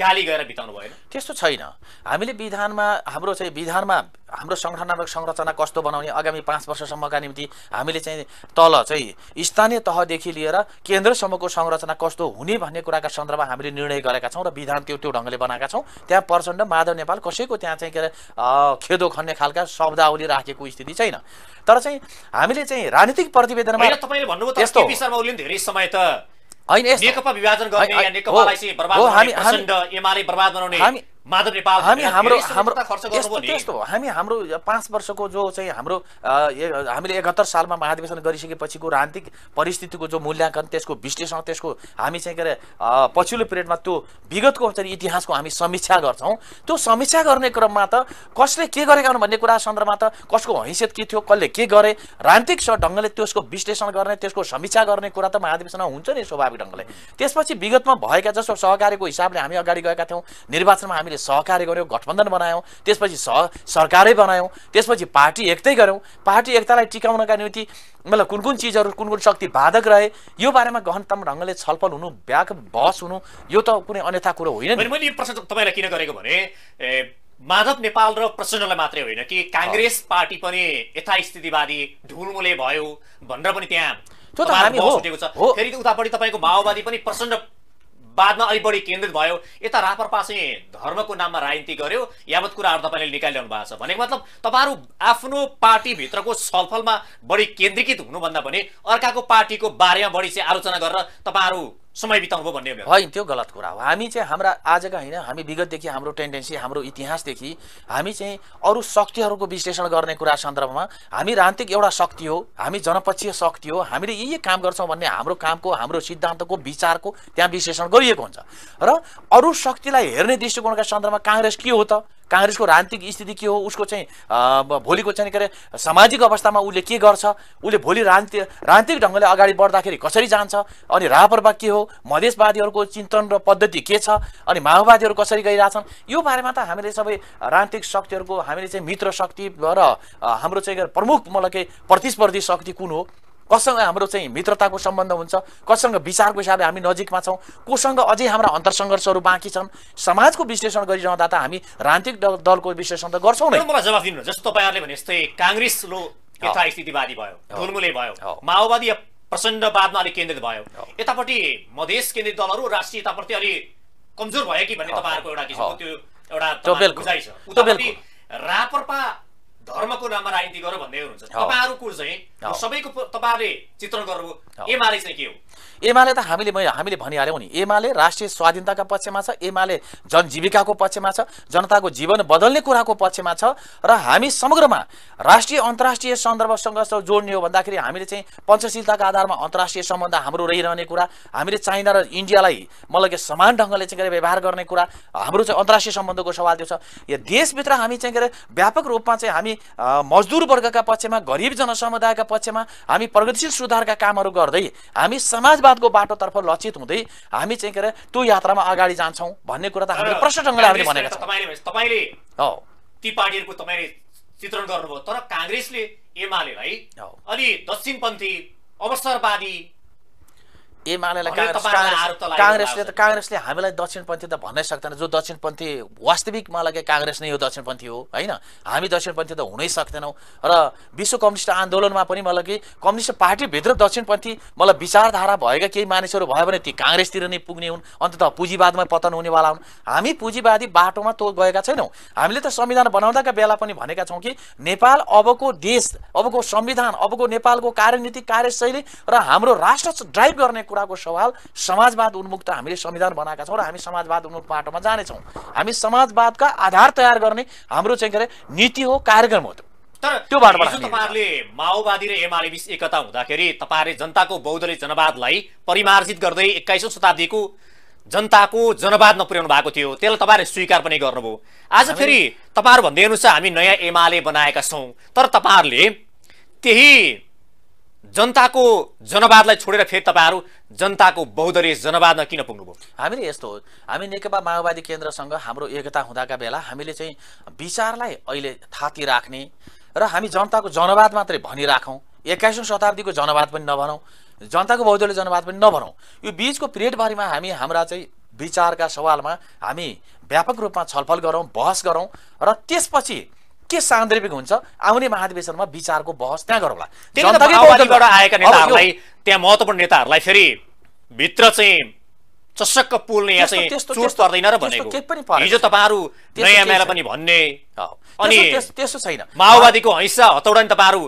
A: गाली गएर बिताउनु भएन
B: त्यस्तो छैन हामीले विधानमा हाम्रो चाहिँ विधानमा हाम्रो सङ्गठनात्मक संरचना कस्तो बनाउने आगामी पाँच वर्षसम्मका निम्ति हामीले चाहिँ तल चाहिँ स्थानीय तहदेखि लिएर केन्द्रसम्मको संरचना कस्तो हुने भन्ने कुराका सन्दर्भमा हामीले निर्णय गरेका छौँ र विधान त्यो त्यो ढङ्गले बनाएका छौँ त्यहाँ प्रचण्ड माधव नेपाल कसैको त्यहाँ चाहिँ के अरे खेदो खन्ने खालका शब्दावली राखेको स्थिति छैन तर चाहिँ हामीले चाहिँ राजनीतिक प्रतिवेदनमा
A: धेरै समय त होइन नेकपा विभाजन गर्ने नेकपालाई चाहिँ बर्बाद एमाले बर्बाद बनाउने माधव नेपाल हामी हाम्रो हाम्रो त्यस्तो
B: हामी हाम्रो पाँच वर्षको जो चाहिँ हाम्रो हामीले एकहत्तर सालमा महाधिवेशन गरिसकेपछिको राजनीतिक परिस्थितिको जो मूल्याङ्कन त्यसको विश्लेषण त्यसको हामी चाहिँ के अरे पछिल्लो पिरियडमा त्यो विगतको चाहिँ इतिहासको हामी समीक्षा गर्छौँ त्यो समीक्षा गर्ने क्रममा त कसले के गरेका हुन् भन्ने कुरा सन्दर्भमा त कसको हैसियत के थियो कसले के गरे राजनीतिक ढङ्गले त्यसको विश्लेषण गर्ने त्यसको समीक्षा गर्ने कुरा त महाधिवेशनमा हुन्छ नि स्वाभाविक ढङ्गले त्यसपछि विगतमा भएका जस्तो सहकारीको हिसाबले हामी अगाडि गएका थियौँ निर्वाचनमा हामीले सहकार्य गऱ्यौँ गठबन्धन बनायौँ त्यसपछि सह सरकारै बनायौँ त्यसपछि पार्टी एकतै गऱ्यौँ पार्टी एकतालाई टिकाउनका निम्ति मतलब कुन कुन चिजहरू कुन कुन शक्ति बाधक रहे यो बारेमा गहनतम
A: ढङ्गले छलफल हुनु ब्याक बहस हुनु यो त कुनै अन्यथा कुरो होइन मैले यो प्रश्न तपाईँलाई किन गरेको भने माधव नेपाल र प्रचण्डलाई मात्रै होइन कि काङ्ग्रेस पार्टी पनि यथास्थितिवादी ढुलमुले भयो भनेर पनि त्यहाँ त्यो त हामी हो फेरि उतापट्टि तपाईँको माओवादी पनि प्रचण्ड बादमा अलि बढी केन्द्रित भयो यता रापरपा चाहिँ धर्मको नाममा राजनीति गर्यो यावत कुराहरू तपाईँले निकालिरहनु भएको छ भनेको मतलब तपाईँहरू आफ्नो पार्टीभित्रको छलफलमा बढी केन्द्रीकृत हुनुभन्दा पनि अर्काको पार्टीको बारेमा बढी चाहिँ आलोचना गरेर तपाईँहरू समय बिताउनु भन्ने
B: होइन त्यो गलत कुरा हो हामी चाहिँ हाम्रा आजका होइन हामी विगतदेखि हाम्रो टेन्डेन्सी हाम्रो इतिहासदेखि हामी चाहिँ अरू शक्तिहरूको विश्लेषण गर्ने कुरा सन्दर्भमा हामी रान्तिक एउटा शक्ति हो हामी जनपक्षीय शक्ति हो हामीले यही काम गर्छौँ भन्ने हाम्रो कामको हाम्रो सिद्धान्तको विचारको त्यहाँ विश्लेषण गरिएको हुन्छ र अरू शक्तिलाई हेर्ने दृष्टिकोणका सन्दर्भमा काङ्ग्रेस के हो त काङ्ग्रेसको राजनीतिक स्थिति के हो उसको चाहिँ भोलिको चाहिँ के अरे सामाजिक अवस्थामा उसले के गर्छ उसले भोलि राजनीति राजनीतिक ढङ्गले अगाडि बढ्दाखेरि कसरी जान्छ अनि राहपर्वा के हो मधेसवादीहरूको चिन्तन र पद्धति के छ अनि माओवादीहरू कसरी गइरहेछन् यो बारेमा त हामीले सबै राजनीतिक शक्तिहरूको हामीले चाहिँ मित्र शक्ति र हाम्रो चाहिँ प्रमुख मतलब के प्रतिस्पर्धी शक्ति कुन हो कससँग हाम्रो चाहिँ मित्रताको सम्बन्ध हुन्छ कससँग विचारको हिसाबले हामी नजिकमा छौँ कोसँग अझै हाम्रा अन्तर्सङ्घर्षहरू बाँकी छन् समाजको विश्लेषण गरिरहँदा त हामी राजनीतिक दलको विश्लेषण त गर्छौँ नै
A: मलाई जवाफ दिनु जस्तो तपाईँहरूले भने जस्तै काङ्ग्रेस लो यथास्थितिवादी भयो ढुलमुले भयो माओवादी प्रचण्डवादमा अलिक केन्द्रित भयो यतापट्टि मधेस केन्द्रित दलहरू राष्ट्रिय यताप्रति अलिक कमजोर भयो कि भन्ने तपाईँहरूको एउटा किसिमको त्यो एउटा रापरपा धर्मको नाममा राजनीति गर भन्दै हुनुहुन्छ तपाईँहरूको चाहिँ सबैको तपाईँहरूले चित्रण गर्नु एमाले चाहिँ के हो
B: एमाले त हामीले हामीले भनिहाल्यौँ नि एमाले राष्ट्रिय स्वाधीनताका पक्षमा छ एमाले जनजीविकाको पक्षमा छ जनताको जीवन बदल्ने कुराको पक्षमा छ र हामी समग्रमा राष्ट्रिय अन्तर्राष्ट्रिय सन्दर्भसँग जोड्ने हो भन्दाखेरि हामीले चाहिँ पञ्चशीलताको आधारमा अन्तर्राष्ट्रिय सम्बन्ध हाम्रो रहिरहने कुरा हामीले चाइना र इन्डियालाई मतलब समान ढङ्गले चाहिँ के व्यवहार गर्ने कुरा हाम्रो चाहिँ अन्तर्राष्ट्रिय सम्बन्धको सवाल त्यो छ यो देशभित्र हामी चाहिँ के व्यापक रूपमा चाहिँ हामी मजदुर वर्गका पक्षमा गरिब जनसमुदायका पक्षमा हामी प्रगतिशील सुधारका कामहरू गर्दै हामी समाज समाजवादको बाटोतर्फ लक्षित हुँदै हामी चाहिँ के अरे त्यो यात्रामा अगाडि जान्छौँ भन्ने कुरा त हामीले प्रश्न ढङ्गले हामीले भनेका छौँ तपाईँले हो
A: ती पार्टीहरूको तपाईँले चित्रण गर्नुभयो तर काङ्ग्रेसले एमालेलाई अलि दक्षिणपन्थी अवसरवादी एमाले
B: काङ्ग्रेसले त काङ्ग्रेसले हामीलाई दक्षिणपन्थी त भन्नै सक्दैन जो दक्षिणपन्थी वास्तविक मलाई काङ्ग्रेस नै यो दक्षिणपन्थी हो होइन हामी दक्षिणपन्थी त हुनै सक्दैनौँ र विश्व कम्युनिस्ट आन्दोलनमा पनि मलाई कि कम्युनिस्ट पार्टीभित्र दक्षिणपन्थी मलाई विचारधारा भएका केही मानिसहरू भयो भने ती काङ्ग्रेसतिर नै पुग्ने हुन् अन्तत पुँजीवादमा पतन हुनेवाला हुन् हामी पुँजीवादी बाटोमा त गएका छैनौँ हामीले त संविधान बनाउँदाका बेला पनि भनेका छौँ कि नेपाल अबको देश अबको संविधान अबको नेपालको कार्यनीति कार्यशैली र हाम्रो राष्ट्र ड्राइभ गर्ने कुराको सवाल समाजवाद उन्मुक्त हामीले संविधान बनाएका छौँ र हामी समाजवाद उन्मुक्त बाटोमा जानेछौँ हामी समाजवादका आधार तयार गर्ने हाम्रो चाहिँ के अरे नीति हो कार्यक्रम हो तर त्यो बाटोबाट तपाईँहरूले
A: माओवादी र एमाले बिच एकता हुँदाखेरि तपाईँहरूले जनताको बौद्धले जनवादलाई परिमार्जित गर्दै एक्काइसौँ शताब्दीको जनताको जनवाद नपुर्याउनु भएको थियो त्यसलाई तपाईँहरूले स्वीकार पनि गर्नुभयो आज फेरि तपाईँहरू भन्दै अनुसार हामी नयाँ एमआलए बनाएका छौँ तर तपाईँहरूले त्यही जनताको जनवादलाई छोडेर फेरि तपाईँहरू जनताको बहुदलीय जनवादमा किन पुग्नुभयो हामीले यस्तो हो हामी
B: नेकपा माओवादी केन्द्रसँग हाम्रो एकता हुँदाका बेला हामीले चाहिँ विचारलाई अहिले थाती राख्ने र हामी जनताको जनवाद मात्रै भनिराखौँ एक्काइसौँ शताब्दीको जनवाद पनि नभनौँ जनताको बहुदलीय जनवाद पनि नभनौँ यो बिचको पिरियडभरिमा हामी हाम्रा चाहिँ विचारका सवालमा हामी व्यापक रूपमा छलफल गरौँ बहस गरौँ र त्यसपछि के सान्दर्भिक हुन्छ आउने महाधिवेशनमा विचारको
A: बहस त्यहाँ गरौँला आएका नेताहरूलाई त्यहाँ महत्त्वपूर्ण नेताहरूलाई फेरि भित्र चाहिँ चसक्क पुल्ने या चाहिँ चोट पर्दैन र भनेको हिजो तपाईँहरू नयाँ मेला पनि भन्ने अनि
B: त्यस्तो छैन माओवादीको
A: हैंसा हतौडा नि तपाईँहरू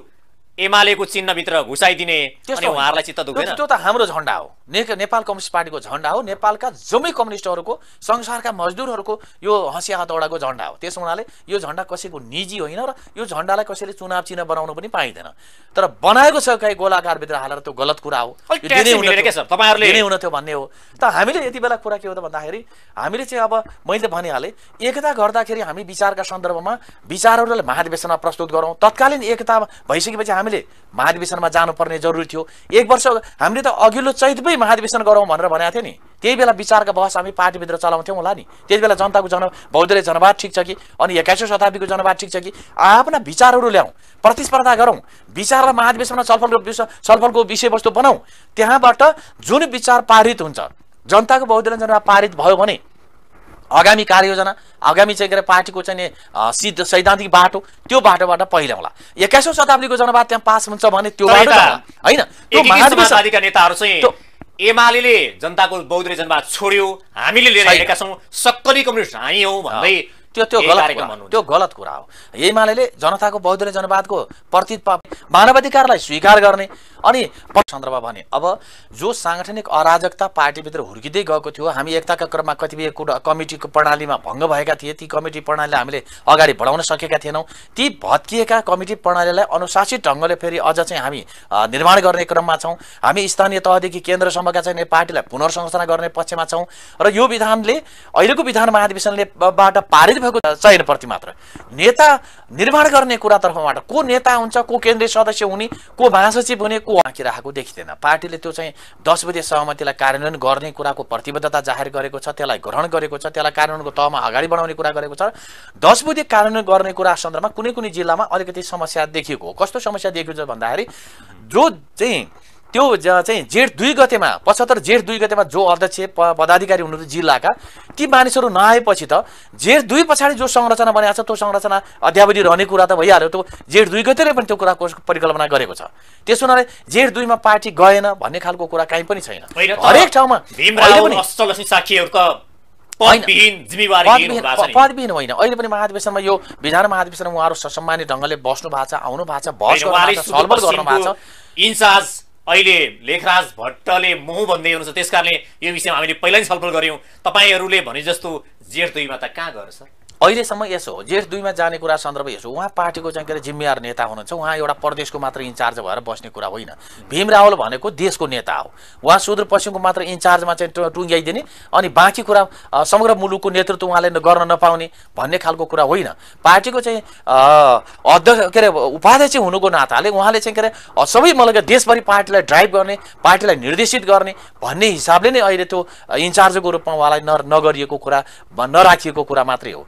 A: एमालेको चिन्हभित्र घुसाइदिने अनि उहाँहरूलाई चित्त त्यो त हाम्रो झन्डा हो नेक
B: नेपाल कम्युनिस्ट पार्टीको झन्डा हो नेपालका जम्मै कम्युनिस्टहरूको संसारका मजदुरहरूको यो हँसिया हतौडाको झन्डा हो त्यस हुनाले यो झन्डा कसैको निजी होइन र यो झन्डालाई कसैले चुनाव चिन्ह बनाउनु पनि पाइँदैन तर बनाएको छ कहीँ गोलाकारभित्र हालेर त्यो गलत कुरा हो दिनै हुन थियो भन्ने हो त हामीले यति बेला कुरा के हो त भन्दाखेरि हामीले चाहिँ अब मैले भनिहालेँ एकता गर्दाखेरि हामी विचारका सन्दर्भमा विचारहरूलाई महाधिवेशनमा प्रस्तुत गरौँ तत्कालीन एकता भइसकेपछि हामीले महाधिवेशनमा जानुपर्ने जरुरी थियो एक वर्ष हामीले त अघिल्लो चैतमै महाधिवेशन गरौँ भनेर भनेको थियो नि त्यही बेला विचारका बहस हामी पार्टीभित्र चलाउँथ्यौँ होला नि त्यति बेला जनताको जन बौद्धले जनवाद ठिक छ कि अनि एक्काइसौँ शताब्दीको जनवाद ठिक छ कि आफ्ना विचारहरू ल्याउँ प्रतिस्पर्धा गरौँ विचारलाई महाधिवेशनमा छलफलको विषय छलफलको विषयवस्तु बनाऊ त्यहाँबाट जुन विचार पारित हुन्छ जनताको बौद्धले जनवाद पारित भयो भने आगामी कार्ययोजना आगामी चाहिँ के अरे पार्टीको चाहिँ सिद्ध सैद्धान्तिक बाटो त्यो बाटोबाट पहिल्याउला एक्काइसौँ शताब्दीको जनवाद त्यहाँ पास हुन्छ भने त्यो होइन
A: एमाले जनताको बौद्ध जनवाद छोड्यो हामीले लिएर हिँडेका छौँ सक्कली कम्युनिस्ट हामी हौ भन्दै त्यो त्यो गलत त्यो
B: गलत कुरा हो एमाले जनताको बौद्धले जनवादको प्रति मानवाधिकारलाई स्वीकार गर्ने अनि सन्दर्भ भने अब जो साङ्गठनिक अराजकता पार्टीभित्र हुर्किँदै गएको थियो हामी एकताका क्रममा कतिपय कुरा कमिटीको प्रणालीमा भङ्ग भएका थिए ती कमिटी प्रणालीलाई हामीले अगाडि बढाउन सकेका थिएनौँ ती भत्किएका कमिटी प्रणालीलाई अनुशासित ढङ्गले फेरि अझ चाहिँ हामी निर्माण गर्ने क्रममा छौँ हामी स्थानीय तहदेखि केन्द्रसम्मका चाहिँ पार्टीलाई पुनर्संरचना गर्ने पक्षमा छौँ र यो विधानले अहिलेको विधान महाधिवेशनले बाट पारित भएको चयनप्रति मात्र नेता निर्माण गर्ने कुरातर्फबाट को नेता हुन्छ को केन्द्रीय सदस्य हुने को महासचिव हुने को को राखेको देखिँदैन पार्टीले त्यो चाहिँ दस बजे सहमतिलाई कार्यान्वयन गर्ने कुराको प्रतिबद्धता जाहेर गरेको छ त्यसलाई ग्रहण गरेको छ त्यसलाई कार्यान्वयनको तहमा अगाडि बढाउने कुरा गरेको छ दस बजे कार्यान्वयन गर्ने कुरा सन्दर्भमा कुनै कुनै जिल्लामा अलिकति समस्या देखिएको हो कस्तो समस्या देखिएको भन्दाखेरि जो चाहिँ त्यो चाहिँ जेठ दुई गतेमा पचहत्तर जेठ दुई गतेमा जो अध्यक्ष पदाधिकारी हुनुहुन्छ जिल्लाका ती मानिसहरू नआएपछि त जेठ दुई पछाडि जो संरचना बनाएको छ त्यो संरचना अध्यावधि रहने कुरा त भइहाल्यो त्यो जेठ दुई गतेले पनि त्यो कुराको परिकल्पना गरेको छ त्यस हुनाले जेठ दुईमा पार्टी गएन भन्ने खालको कुरा काहीँ पनि छैन
A: हरेक ठाउँमा
B: पदविहीन होइन अहिले पनि महाधिवेशनमा यो विधान महाधिवेशनमा उहाँहरू सम्मानित ढङ्गले बस्नु भएको छ आउनु भएको छ भएको
A: छ अहिले लेखराज भट्टले मुह भन्दै हुनुहुन्छ त्यस कारणले यो विषयमा हामीले पहिला नै छलफल गऱ्यौँ तपाईँहरूले भने जस्तो जेठ दुईमा त कहाँ गएर सर
B: अहिलेसम्म यसो हो जेठ दुईमा जाने कुरा सन्दर्भ यसो उहाँ पार्टीको चाहिँ के अरे जिम्मेवार नेता हुनुहुन्छ उहाँ एउटा प्रदेशको मात्र इन्चार्ज भएर बस्ने कुरा होइन भीम रावल भनेको देशको नेता हो उहाँ सुदूरपश्चिमको मात्र इन्चार्जमा चाहिँ टुङ्ग्याइदिने अनि बाँकी कुरा समग्र मुलुकको नेतृत्व उहाँले गर्न नपाउने भन्ने खालको कुरा होइन पार्टीको चाहिँ अध्यक्ष के अरे उपाध्यक्ष हुनुको नाताले उहाँले चाहिँ के अरे सबै मतलब देशभरि पार्टीलाई ड्राइभ गर्ने पार्टीलाई निर्देशित गर्ने भन्ने हिसाबले नै अहिले त्यो इन्चार्जको रूपमा उहाँलाई न नगरिएको कुरा नराखिएको कुरा मात्रै हो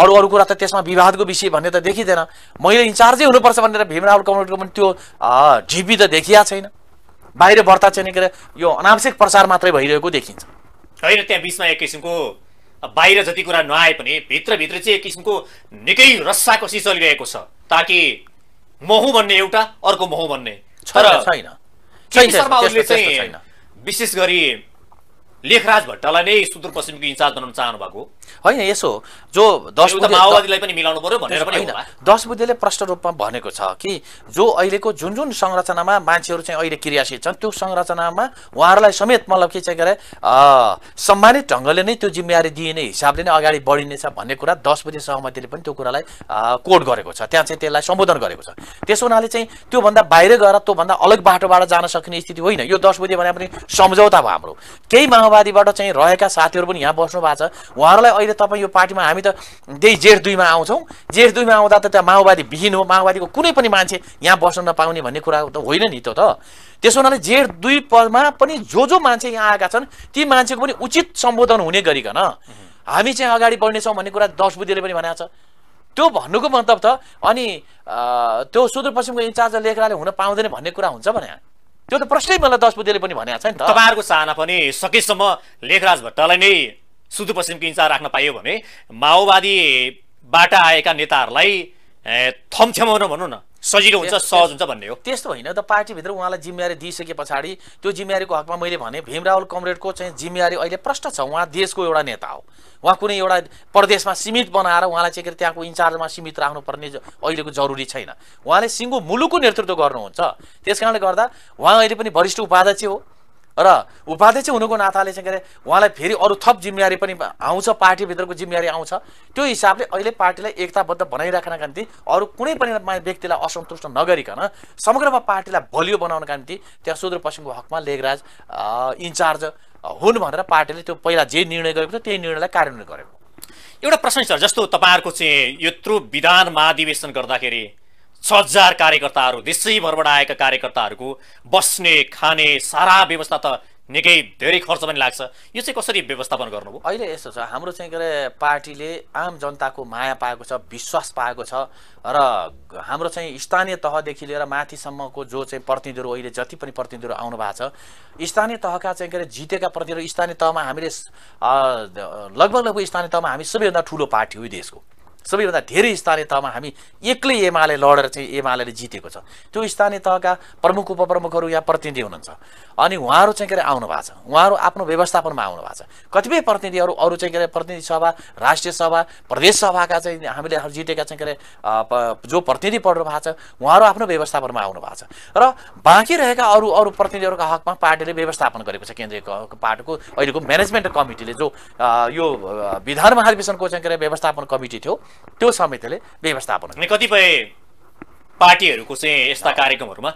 B: अरू अरू कुरा त त्यसमा विवादको विषय भन्ने त देखिँदैन मैले इन्चार्जै हुनुपर्छ भनेर भीमरावल कमलको पनि त्यो ढिपी त देखिया छैन बाहिर वर्ता चाहिँ के अरे यो अनावश्यक प्रचार मात्रै भइरहेको देखिन्छ
A: होइन त्यहाँ बिचमा एक किसिमको बाहिर जति कुरा नआए पनि भित्रभित्र चाहिँ एक किसिमको निकै रस्साकोसी चलिरहेको छ ताकि महु भन्ने एउटा अर्को महु भन्ने छैन छैन विशेष गरी लेखराज भट्टलाई नै सुदूरपश्चिमको इन्चार्ज बनाउन चाहनु भएको
B: होइन यसो जो दस माओवादीलाई पनि मिलाउनु पर्यो भनेर पनि होइन दस बुद्धेले प्रष्ट रूपमा भनेको छ कि जो अहिलेको जुन जुन संरचनामा मान्छेहरू चाहिँ अहिले क्रियाशील छन् त्यो संरचनामा उहाँहरूलाई समेत मतलब के चाहिँ अरे सम्मानित ढङ्गले नै त्यो जिम्मेवारी दिइने हिसाबले नै अगाडि बढिनेछ भन्ने कुरा दस बुधे सहमतिले पनि त्यो कुरालाई कोड गरेको छ त्यहाँ चाहिँ त्यसलाई सम्बोधन गरेको छ त्यसो हुनाले चाहिँ त्योभन्दा बाहिर गएर त्योभन्दा अलग बाटोबाट जान सक्ने स्थिति होइन यो दस बुधे भने पनि सम्झौता भयो हाम्रो केही माओवादीबाट चाहिँ रहेका साथीहरू पनि यहाँ बस्नु भएको छ उहाँहरूलाई अहिले तपाईँ यो पार्टीमा हामी त त्यही जेठ दुईमा आउँछौँ जेठ दुईमा आउँदा त त्यहाँ माओवादी विहीन हो माओवादीको कुनै पनि मान्छे यहाँ बस्न नपाउने भन्ने कुरा त होइन नि त्यो त त्यसो हुनाले जेठ दुई पदमा पनि जो जो मान्छे यहाँ आएका छन् ती मान्छेको पनि उचित सम्बोधन हुने गरिकन हामी चाहिँ अगाडि बढ्नेछौँ भन्ने कुरा दस बुद्धिले पनि भनेको छ त्यो भन्नुको मतलब त अनि त्यो सुदूरपश्चिमको इन्चार्ज
A: लेखराले हुन पाउँदैन भन्ने कुरा हुन्छ भने त्यो त प्रश्नै मलाई दस बुद्धिले पनि भनेको छ नि त तपाईँहरूको चाहना पनि सकेसम्म लेखराज भट्टलाई नै सुदूरपश्चिमको इन्चार्ज राख्न पाइयो भने माओवादीबाट आएका नेताहरूलाई थम्छ्याउन भनौँ न सजिलो हुन्छ सहज हुन्छ
B: भन्ने हो त्यस्तो होइन त पार्टीभित्र उहाँलाई जिम्मेवारी दिइसके पछाडि त्यो जिम्मेवारीको हकमा मैले भने भीमरावल कमरेडको चाहिँ जिम्मेवारी अहिले प्रष्ट छ उहाँ देशको एउटा नेता हो उहाँ कुनै एउटा प्रदेशमा सीमित बनाएर उहाँलाई चाहिँ के अरे त्यहाँको इन्चार्जमा सीमित राख्नुपर्ने अहिलेको जरुरी छैन उहाँले सिङ्गो मुलुकको नेतृत्व गर्नुहुन्छ त्यस कारणले गर्दा उहाँ अहिले पनि वरिष्ठ उपाध्यक्ष हो र उपाध्यक्ष हुनुको नाताले चाहिँ के अरे उहाँलाई फेरि अरू थप जिम्मेवारी पनि आउँछ पार्टीभित्रको जिम्मेवारी आउँछ त्यो हिसाबले अहिले पार्टीलाई एकताबद्ध बनाइराख्नका निम्ति अरू कुनै पनि व्यक्तिलाई असन्तुष्ट नगरिकन समग्रमा पार्टीलाई बलियो बनाउनका निम्ति त्यहाँ सुदूरपश्चिमको हकमा लेखराज इन्चार्ज
A: हुन् भनेर पार्टीले त्यो पहिला जे निर्णय गरेको थियो त्यही निर्णयलाई कार्यान्वयन गरेको एउटा प्रश्न सर जस्तो तपाईँहरूको चाहिँ यत्रो विधान महाधिवेशन गर्दाखेरि छ हजार कार्यकर्ताहरू देशैभरबाट आएका कार्यकर्ताहरूको बस्ने खाने सारा व्यवस्था त निकै धेरै खर्च पनि लाग्छ यो चाहिँ कसरी व्यवस्थापन गर्नुभयो
B: अहिले यस्तो छ हाम्रो चाहिँ के अरे पार्टीले आम जनताको माया पाएको छ विश्वास पाएको छ र हाम्रो चाहिँ स्थानीय तहदेखि लिएर माथिसम्मको जो चाहिँ प्रतिनिधिहरू अहिले जति पनि प्रतिनिधिहरू आउनु भएको छ स्थानीय तहका चाहिँ के अरे जितेका प्रतिनिधिहरू स्थानीय तहमा हामीले लगभग लगभग स्थानीय तहमा हामी सबैभन्दा ठुलो पार्टी हो देशको सबैभन्दा धेरै स्थानीय तहमा हामी एक्लै एमाले लडेर चाहिँ एमाले जितेको छ त्यो स्थानीय तहका प्रमुख उपप्रमुखहरू यहाँ प्रतिनिधि हुनुहुन्छ अनि उहाँहरू चाहिँ के अरे आउनु भएको छ उहाँहरू आफ्नो व्यवस्थापनमा आउनु भएको छ कतिपय प्रतिनिधिहरू अरू चाहिँ के अरे प्रतिनिधि सभा राष्ट्रिय सभा प्रदेश सभाका चाहिँ हामीले जितेका चाहिँ के अरे जो प्रतिनिधि पढ्नु भएको छ उहाँहरू आफ्नो व्यवस्थापनमा आउनु भएको छ र बाँकी रहेका अरू अरू प्रतिनिधिहरूका हकमा पार्टीले व्यवस्थापन गरेको छ केन्द्रीय पार्टीको अहिलेको म्यानेजमेन्ट कमिटीले जो यो विधान महाधिवेशनको चाहिँ के अरे व्यवस्थापन कमिटी थियो त्यो
A: समितिले व्यवस्थापन कतिपय पार्टीहरूको चाहिँ यस्ता कार्यक्रमहरूमा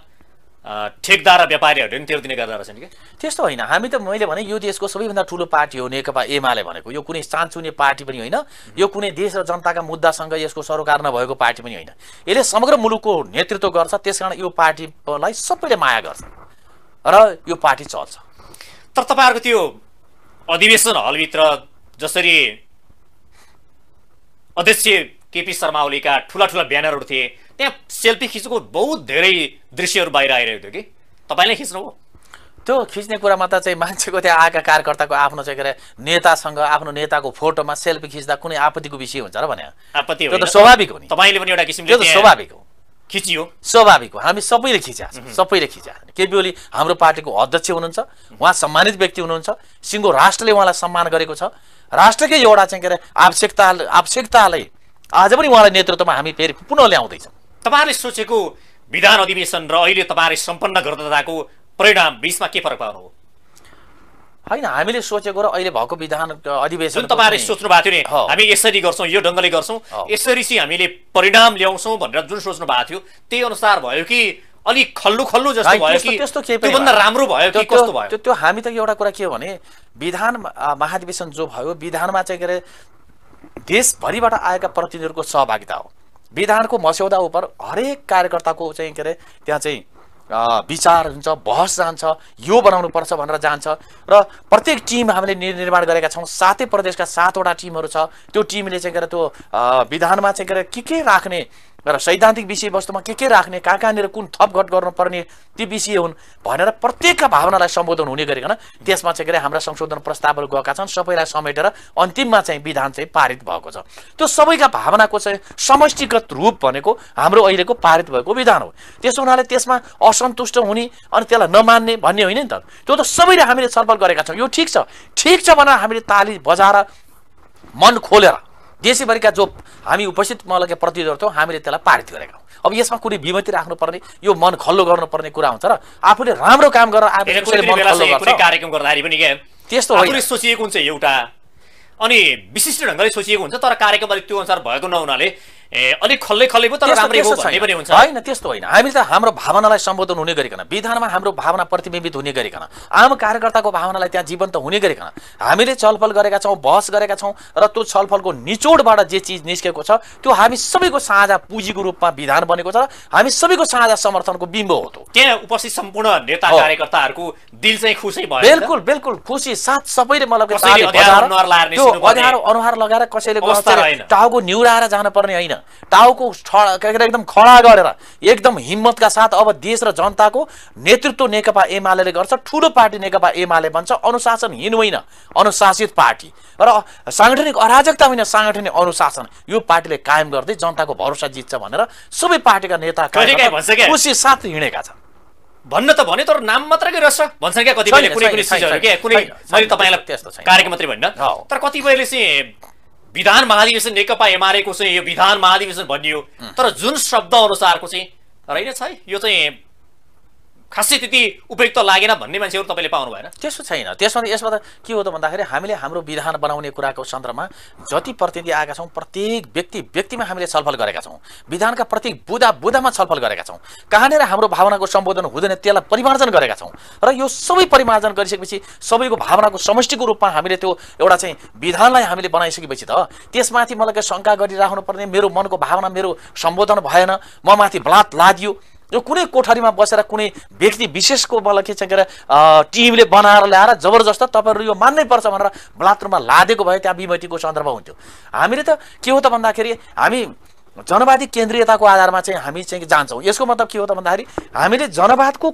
A: ठेकदार व्यापारीहरूले पनि तिर्दिने दिने गर्दा रहेछन् कि
B: त्यस्तो होइन हामी त मैले भने यो देशको सबैभन्दा ठुलो पार्टी हो नेकपा एमाले भनेको यो कुनै चान्चुने पार्टी पनि होइन यो कुनै देश र जनताका मुद्दासँग यसको सरोकार नभएको पार्टी पनि होइन यसले समग्र मुलुकको नेतृत्व गर्छ त्यसकारण यो
A: पार्टीलाई सबैले माया गर्छ र यो पार्टी चल्छ तर तपाईँहरूको त्यो अधिवेशन हलभित्र जसरी अध्यक्ष केपी शर्मा ओलीका ठुला ठुला ब्यानरहरू थिए त्यहाँ सेल्फी खिचेको बहुत धेरै दृश्यहरू बाहिर आइरहेको थियो कि तपाईँले खिच्नु हो
B: त्यो खिच्ने कुरामा त चाहिँ मान्छेको त्यहाँ आएका कार्यकर्ताको आफ्नो चाहिँ के अरे नेतासँग आफ्नो नेताको फोटोमा सेल्फी खिच्दा कुनै आपत्तिको विषय हुन्छ र भने
A: आपत्ति त्यो त स्वाभाविक हो नि तपाईँले पनि एउटा किसिमले त्यो त स्वाभाविक
B: हो खिचियो स्वाभाविक हो हामी सबैले खिच्या सबैले खिच्या केपी ओली हाम्रो पार्टीको अध्यक्ष हुनुहुन्छ उहाँ सम्मानित व्यक्ति हुनुहुन्छ सिङ्गो राष्ट्रले उहाँलाई सम्मान गरेको छ राष्ट्रकै एउटा चाहिँ के अरे आवश्यकता आवश्यकतालाई
A: आज पनि उहाँलाई नेतृत्वमा हामी फेरि पुनः ल्याउँदैछौँ तपाईँहरूले सोचेको विधान अधिवेशन र अहिले तपाईँहरूले सम्पन्न गर्दाको परिणाम बिचमा के फरक पाउनु हो
B: होइन हामीले सोचेको र अहिले भएको
A: विधान अधिवेशन जुन तपाईँहरूले सोच्नु भएको थियो नि हामी यसरी गर्छौँ यो ढङ्गले गर्छौँ यसरी चाहिँ हामीले परिणाम ल्याउँछौँ भनेर जुन सोच्नु भएको थियो त्यही अनुसार भयो कि अलिक खल्लो खल्लो जस्तो भयो कि राम्रो भयो कस्तो
B: त्यो हामी त एउटा कुरा के हो भने विधान महाधिवेशन जो भयो विधानमा चाहिँ के अरे देशभरिबाट आएका प्रतिनिधिहरूको सहभागिता हो विधानको मस्यौदा उप हरेक कार्यकर्ताको चाहिँ के अरे त्यहाँ चाहिँ विचार हुन्छ बहस जान्छ यो बनाउनु पर्छ भनेर जान्छ र प्रत्येक टिम हामीले निर्माण गरेका छौँ सातै प्रदेशका सातवटा टिमहरू छ त्यो टिमले चाहिँ के अरे त्यो विधानमा चाहिँ के के के राख्ने र सैद्धान्तिक विषयवस्तुमा के के राख्ने कहाँ कहाँनिर कुन थपघट गर्नुपर्ने ती विषय हुन् भनेर प्रत्येकका भावनालाई सम्बोधन हुने गरिकन त्यसमा चाहिँ के अरे हाम्रा संशोधन प्रस्तावहरू गएका छन् सबैलाई समेटेर अन्तिममा चाहिँ विधान चाहिँ पारित भएको छ त्यो सबैका भावनाको चाहिँ समष्टिगत रूप भनेको हाम्रो अहिलेको पारित भएको विधान हो त्यसो हुनाले त्यसमा असन्तुष्ट हुने अनि त्यसलाई नमान्ने भन्ने होइन नि त त्यो त सबैले हामीले छलफल गरेका छौँ यो ठिक छ ठिक छ भनेर हामीले ताली बजाएर मन खोलेर देशैभरिका जो हामी उपस्थित मलाई प्रतिनिधिहरू थियौँ हामीले त्यसलाई पारित गरेका हौँ अब यसमा कुनै विमति राख्नुपर्ने यो मन खल्लो गर्नुपर्ने कुरा हुन्छ र आफूले राम्रो काम गरेर कार्यक्रम
A: पनि त्यस्तो सोचिएको हुन्छ एउटा अनि विशिष्ट ढङ्गले सोचिएको हुन्छ तर कार्यक्रमले त्यो अनुसार भएको नहुनाले ए अलिक खल्लै खल्लै पो तर राम्रै हो भन्ने पनि हुन्छ होइन
B: त्यस्तो होइन हामीले त हाम्रो भावनालाई सम्बोधन हुने गरिकन विधानमा हाम्रो भावना प्रतिबिम्बित हुने गरिकन आम कार्यकर्ताको भावनालाई त्यहाँ जीवन्त हुने गरिकन हामीले छलफल गरेका छौँ बहस गरेका छौँ र त्यो छलफलको निचोडबाट जे चिज निस्केको छ त्यो हामी सबैको साझा पुँजीको रूपमा विधान बनेको छ हामी सबैको साझा समर्थनको
A: बिम्ब हो त्यो त्यहाँ उपस्थित सम्पूर्ण नेता कार्यकर्ताहरूको दिल चाहिँ खुसी भयो बिल्कुल
B: बिल्कुल खुसी साथ सबैले मलाई अनुहार लगाएर कसैले टाउको निहुराएर जानुपर्ने होइन टाउको के अरे एकदम खडा गरेर एकदम हिम्मतका साथ अब देश र जनताको नेतृत्व नेकपा एमाले गर्छ ठुलो पार्टी नेकपा एमाले बन्छ अनुशासनहीन होइन अनुशासित पार्टी र साङ्गठनिक अराजकता होइन साङ्गठनिक अनुशासन यो पार्टीले कायम गर्दै जनताको भरोसा जित्छ भनेर सबै पार्टीका नेता खुसी साथ
A: हिँडेका छन् भन्न त भने तर नाम मात्रकै रहेछ भन्छन् क्या कतिपयले कुनै कुनै चिजहरू के कुनै मैले तपाईँलाई कार्यक्रम मात्रै भन्न तर कतिपयले चाहिँ विधान महाधिवेशन नेकपा एमालेको चाहिँ यो विधान महाधिवेशन भनियो तर जुन शब्द अनुसारको चाहिँ रहेनछ है यो चाहिँ खासै त्यति उपयुक्त लागेन भन्ने मान्छेहरू तपाईँले पाउनु भएन त्यसो छैन त्यसमा यसमा त
B: के हो त भन्दाखेरि हामीले हाम्रो विधान बनाउने कुराको सन्दर्भमा जति प्रतिनिधि आएका छौँ प्रत्येक व्यक्ति व्यक्तिमा हामीले छलफल गरेका छौँ विधानका प्रत्येक बुधा बुधामा छलफल गरेका छौँ कहाँनिर हाम्रो भावनाको सम्बोधन हुँदैन त्यसलाई परिमार्जन गरेका छौँ र यो सबै परिमार्जन गरिसकेपछि सबैको भावनाको समष्टिको रूपमा हामीले त्यो एउटा चाहिँ विधानलाई हामीले बनाइसकेपछि त त्यसमाथि मलाई शङ्का गरिराख्नु पर्ने मेरो मनको भावना मेरो सम्बोधन भएन म माथि ब्लात लादियो यो कुनै कोठरीमा बसेर कुनै व्यक्ति विशेषको मलाई के छ के अरे टिमले बनाएर ल्याएर जबरजस्त तपाईँहरू यो मान्नै पर्छ भनेर बलात्कारमा लादेको भए त्यहाँ विमतिको सन्दर्भ हुन्थ्यो हामीले त के हो त भन्दाखेरि हामी जनवादी केन्द्रीयताको आधारमा चाहिँ हामी चाहिँ जान्छौँ यसको मतलब के हो त भन्दाखेरि हामीले जनवादको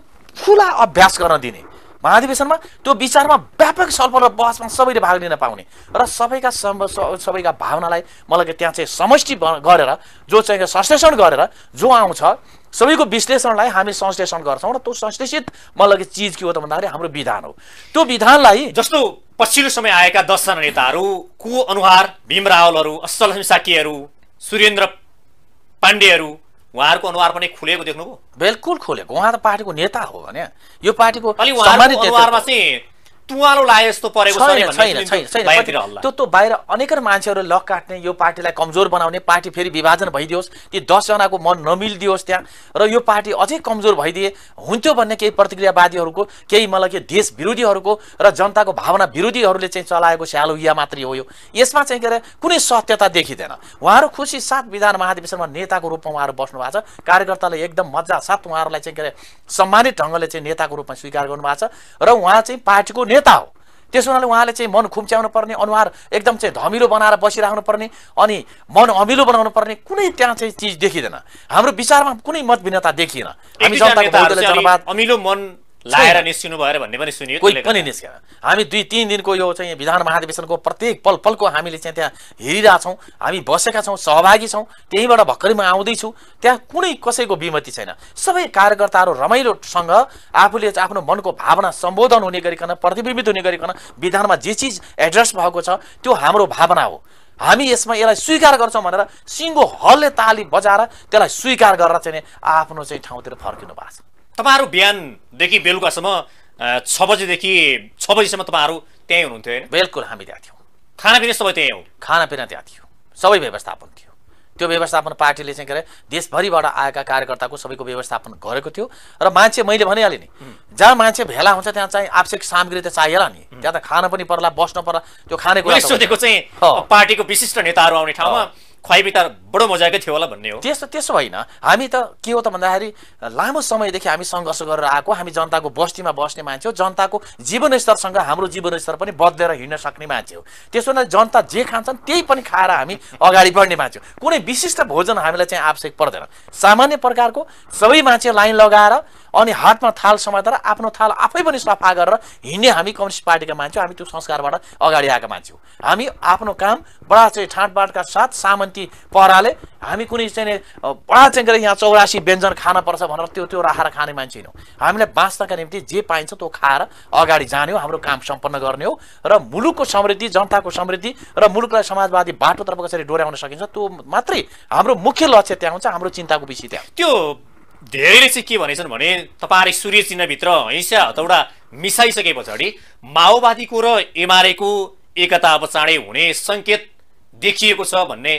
B: खुला अभ्यास गर्न दिने महाधिवेशनमा त्यो विचारमा व्यापक छलफल र बहसमा सबैले भाग लिन पाउने र सबैका सबैका भावनालाई मलाई त्यहाँ चाहिँ समष्टि गरेर जो चाहिँ संश्लेषण गरेर जो आउँछ सबैको विश्लेषणलाई हामी
A: संश्लेषण गर्छौँ र त्यो संश्लेषित मलाई चिज के हो त भन्दाखेरि हाम्रो विधान हो त्यो विधानलाई जस्तो पछिल्लो समय आएका दसजना नेताहरू को अनुहार भीम रावलहरू असल हिंसाकीहरू सुरेन्द्र पाण्डेहरू उहाँहरूको अनुहार पनि खुलेको देख्नुभयो बिल्कुल
B: खुलेको उहाँ त पार्टीको नेता हो भने यो पार्टीको अनुहारमा चाहिँ तुवालो लाए जस्तो परेको छैन छैन छैन त्यो त बाहिर अनेकर मान्छेहरू लक काट्ने यो पार्टीलाई कमजोर बनाउने पार्टी फेरि विभाजन भइदियोस् ती दसजनाको मन नमिलिदियोस् त्यहाँ र यो पार्टी अझै कमजोर भइदिए हुन्थ्यो भन्ने केही प्रतिक्रियावादीहरूको केही मलाई के देश विरोधीहरूको र जनताको भावना विरोधीहरूले चाहिँ चलाएको स्यालो या मात्रै हो यो यसमा चाहिँ के अरे कुनै सत्यता देखिँदैन उहाँहरू खुसी साथ विधान महाधिवेशनमा नेताको रूपमा उहाँहरू बस्नु भएको छ कार्यकर्ताले एकदम मजा साथ उहाँहरूलाई चाहिँ के अरे सम्मानित ढङ्गले चाहिँ नेताको रूपमा स्वीकार गर्नु छ र उहाँ चाहिँ पार्टीको नेता नेता हो त्यस हुनाले उहाँले चाहिँ मन खुम्च्याउनु पर्ने अनुहार एकदम चाहिँ धमिलो बनाएर बसिराख्नु पर्ने अनि मन अमिलो बनाउनु पर्ने कुनै त्यहाँ चाहिँ चिज देखिँदैन हाम्रो विचारमा कुनै मतभिन्नता देखिएन हामी जनताको जनवाद अमिलो मन लाएर
A: निस्किनु भएर भन्ने पनि सुनियो कोही पनि निस्केन हामी दुई
B: तिन दिनको यो चाहिँ विधान महाधिवेशनको प्रत्येक पल पलको हामीले चाहिँ त्यहाँ हेरिरहेछौँ हामी बसेका छौँ सहभागी छौँ त्यहीँबाट भर्खरै म आउँदैछु त्यहाँ कुनै कसैको विमति छैन सबै कार्यकर्ताहरू रमाइलोसँग आफूले आफ्नो मनको भावना सम्बोधन हुने गरिकन प्रतिबिम्बित हुने गरिकन विधानमा जे चिज एड्रेस भएको छ त्यो हाम्रो भावना हो हामी यसमा यसलाई स्वीकार गर्छौँ भनेर सिङ्गो हलले ताली बजाएर त्यसलाई स्वीकार गरेर चाहिँ आफ्नो चाहिँ ठाउँतिर फर्किनु भएको छ
A: तपाईँहरू बिहानदेखि बेलुकासम्म छ बजीदेखि छ बजीसम्म तपाईँहरू त्यहीँ हुनुहुन्थ्यो होइन बिल्कुल हामी त्यहाँ थियौँ खानापिना सबै त्यहीँ हो खानापिना त्यहाँ थियो सबै व्यवस्थापन थियो
B: त्यो व्यवस्थापन पार्टीले चाहिँ के अरे देशभरिबाट आएका कार्यकर्ताको सबैको व्यवस्थापन गरेको थियो र मान्छे मैले भनिहालेँ नि जहाँ मान्छे भेला हुन्छ त्यहाँ चाहिँ आवश्यक सामग्री त चाहिएला नि त्यहाँ त खान पनि पर्ला बस्न पर्ला त्यो खाने कुरा सोधेको चाहिँ
A: पार्टीको विशिष्ट नेताहरू आउने ठाउँमा खुवाइबिटार त बडो मजाकै थियो होला भन्ने हो
B: त्यस्तो त्यसो होइन हामी त के हो त भन्दाखेरि लामो समयदेखि हामी सङ्घर्ष गरेर आएको हामी जनताको बस्तीमा बस्ने मान्छे हो जनताको जीवनस्तरसँग हाम्रो जीवनस्तर पनि बदलेर हिँड्न सक्ने मान्छे हो त्यसो भने जनता जे खान्छन् त्यही पनि खाएर हामी अगाडि बढ्ने मान्छे हो कुनै विशिष्ट भोजन हामीलाई चाहिँ आवश्यक पर्दैन सामान्य प्रकारको सबै मान्छे लाइन लगाएर अनि हातमा थाल समातेर आफ्नो थाल आफै पनि सफा गरेर हिँड्ने हामी कम्युनिस्ट पार्टीका मान्छे हामी त्यो संस्कारबाट अगाडि आएका मान्छे हो हामी आफ्नो काम बडा चाहिँ ठाँटबाँटका साथ सामन्ती पहराले हामी कुनै चाहिँ बडा चाहिँ गरेर यहाँ चौरासी व्यञ्जन पर्छ भनेर त्यो त्यो राखेर खाने मान्छे हो हामीलाई बाँच्नका निम्ति जे पाइन्छ त्यो खाएर अगाडि जाने हो हाम्रो काम सम्पन्न गर्ने हो र मुलुकको समृद्धि जनताको समृद्धि र मुलुकलाई समाजवादी बाटोतर्फ कसरी डोर्याउन सकिन्छ त्यो मात्रै हाम्रो मुख्य लक्ष्य त्यहाँ हुन्छ हाम्रो चिन्ताको विषय त्यहाँ
A: त्यो धेरैले चाहिँ के भनेछन् भने तपाईँहरूले सूर्य चिन्हभित्र हिंसा हतौडा मिसाइसके पछाडि माओवादीको र एमआरएको एकता अब चाँडै हुने सङ्केत देखिएको छ भन्ने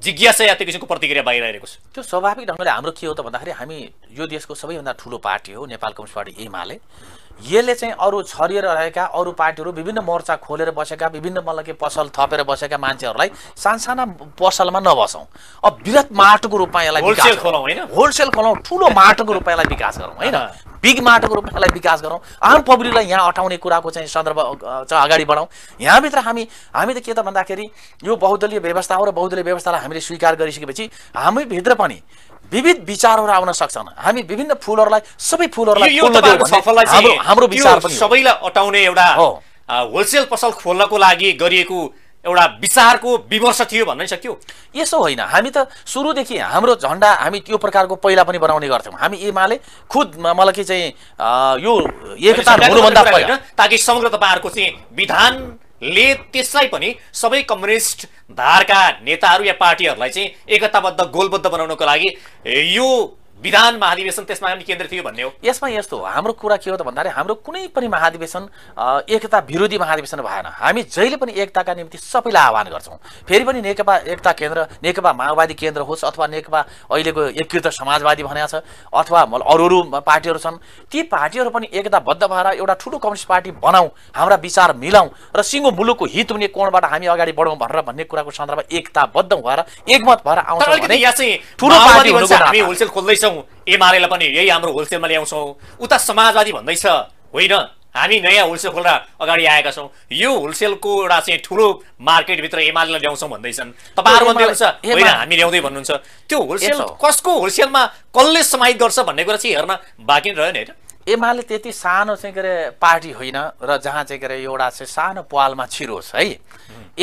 A: जिज्ञासा या त्यो किसिमको प्रतिक्रिया आइरहेको छ त्यो स्वाभाविक ढङ्गले हाम्रो के हो त भन्दाखेरि
B: हामी यो देशको सबैभन्दा ठुलो पार्टी हो नेपाल कम्युनिस्ट पार्टी एमाले यसले चाहिँ अरू छरिएर रहेका अरू पार्टीहरू विभिन्न मोर्चा खोलेर बसेका विभिन्न मतलब के पसल थपेर बसेका मान्छेहरूलाई सानसाना पसलमा नबसौँ अब वृहत माटोको रूपमा यसलाई होलसेल खोलाउँ ठुलो माटोको रूपमा यसलाई विकास गरौँ होइन बिग माटोको रूपमा यसलाई विकास गरौँ आम पब्लिकलाई यहाँ अटाउने कुराको चाहिँ सन्दर्भ चाहिँ अगाडि बढाउँ यहाँभित्र हामी हामी त के त भन्दाखेरि यो बहुदलीय व्यवस्था हो र बहुदलीय व्यवस्थालाई हामीले स्वीकार गरिसकेपछि हामीभित्र पनि विविध विचारहरू आउन सक्छन् हामी विभिन्न फुलहरूलाई सबै फुलहरूलाई हाम्रो विचार पनि
A: सबैलाई अटाउने एउटा होलसेल पसल खोल्नको लागि गरिएको एउटा विचारको विमर्श थियो भन्नै सक्यो
B: यसो होइन हामी त सुरुदेखि हाम्रो झन्डा हामी त्यो प्रकारको पहिला पनि बनाउने गर्थ्यौँ हामी एमाले
A: खुद मलाई के चाहिँ यो एकता ताकि समग्र तपाईँहरूको चाहिँ विधान सब कम्युनिस्ट धार का नेता या पार्टी एकताबद्ध गोलबद्ध बनाने का विधान महाधिवेशन त्यसमा पनि केन्द्रित थियो भन्ने हो यसमा यस्तो हाम्रो कुरा के हो त भन्दाखेरि हाम्रो कुनै पनि महाधिवेशन एकता विरोधी
B: महाधिवेशन भएन हामी जहिले पनि एकताका निम्ति सबैलाई आह्वान गर्छौँ फेरि पनि नेकपा एकता केन्द्र नेकपा माओवादी केन्द्र होस् अथवा नेकपा अहिलेको एकीकृत समाजवादी भनेको छ अथवा अरू अरू पार्टीहरू छन् ती पार्टीहरू पनि एकताबद्ध भएर एउटा ठुलो कम्युनिस्ट पार्टी बनाऊ हाम्रा विचार मिलाउँ र सिङ्गो मुलुकको हित हुने कोणबाट हामी अगाडि बढौँ भनेर भन्ने कुराको सन्दर्भमा एकताबद्ध भएर एकमत भएर
A: आउँछ बेच्छौँ एमआरएलाई पनि यही हाम्रो होलसेलमा ल्याउँछौँ उता समाजवादी भन्दैछ होइन हामी नयाँ होलसेल खोलेर अगाडि आएका छौँ यो होलसेलको एउटा चाहिँ ठुलो मार्केटभित्र एमाले ल्याउँछौँ भन्दैछन् तपाईँहरू भन्नुहुन्छ होइन हामी ल्याउँदै भन्नुहुन्छ त्यो होलसेल कसको होलसेलमा कसले समाहित गर्छ भन्ने कुरा चाहिँ हेर्न बाँकी नै रह्यो नि होइन एमाले त्यति
B: सानो चाहिँ के अरे पार्टी होइन र जहाँ चाहिँ के अरे एउटा चाहिँ सानो पालमा छिरोस् है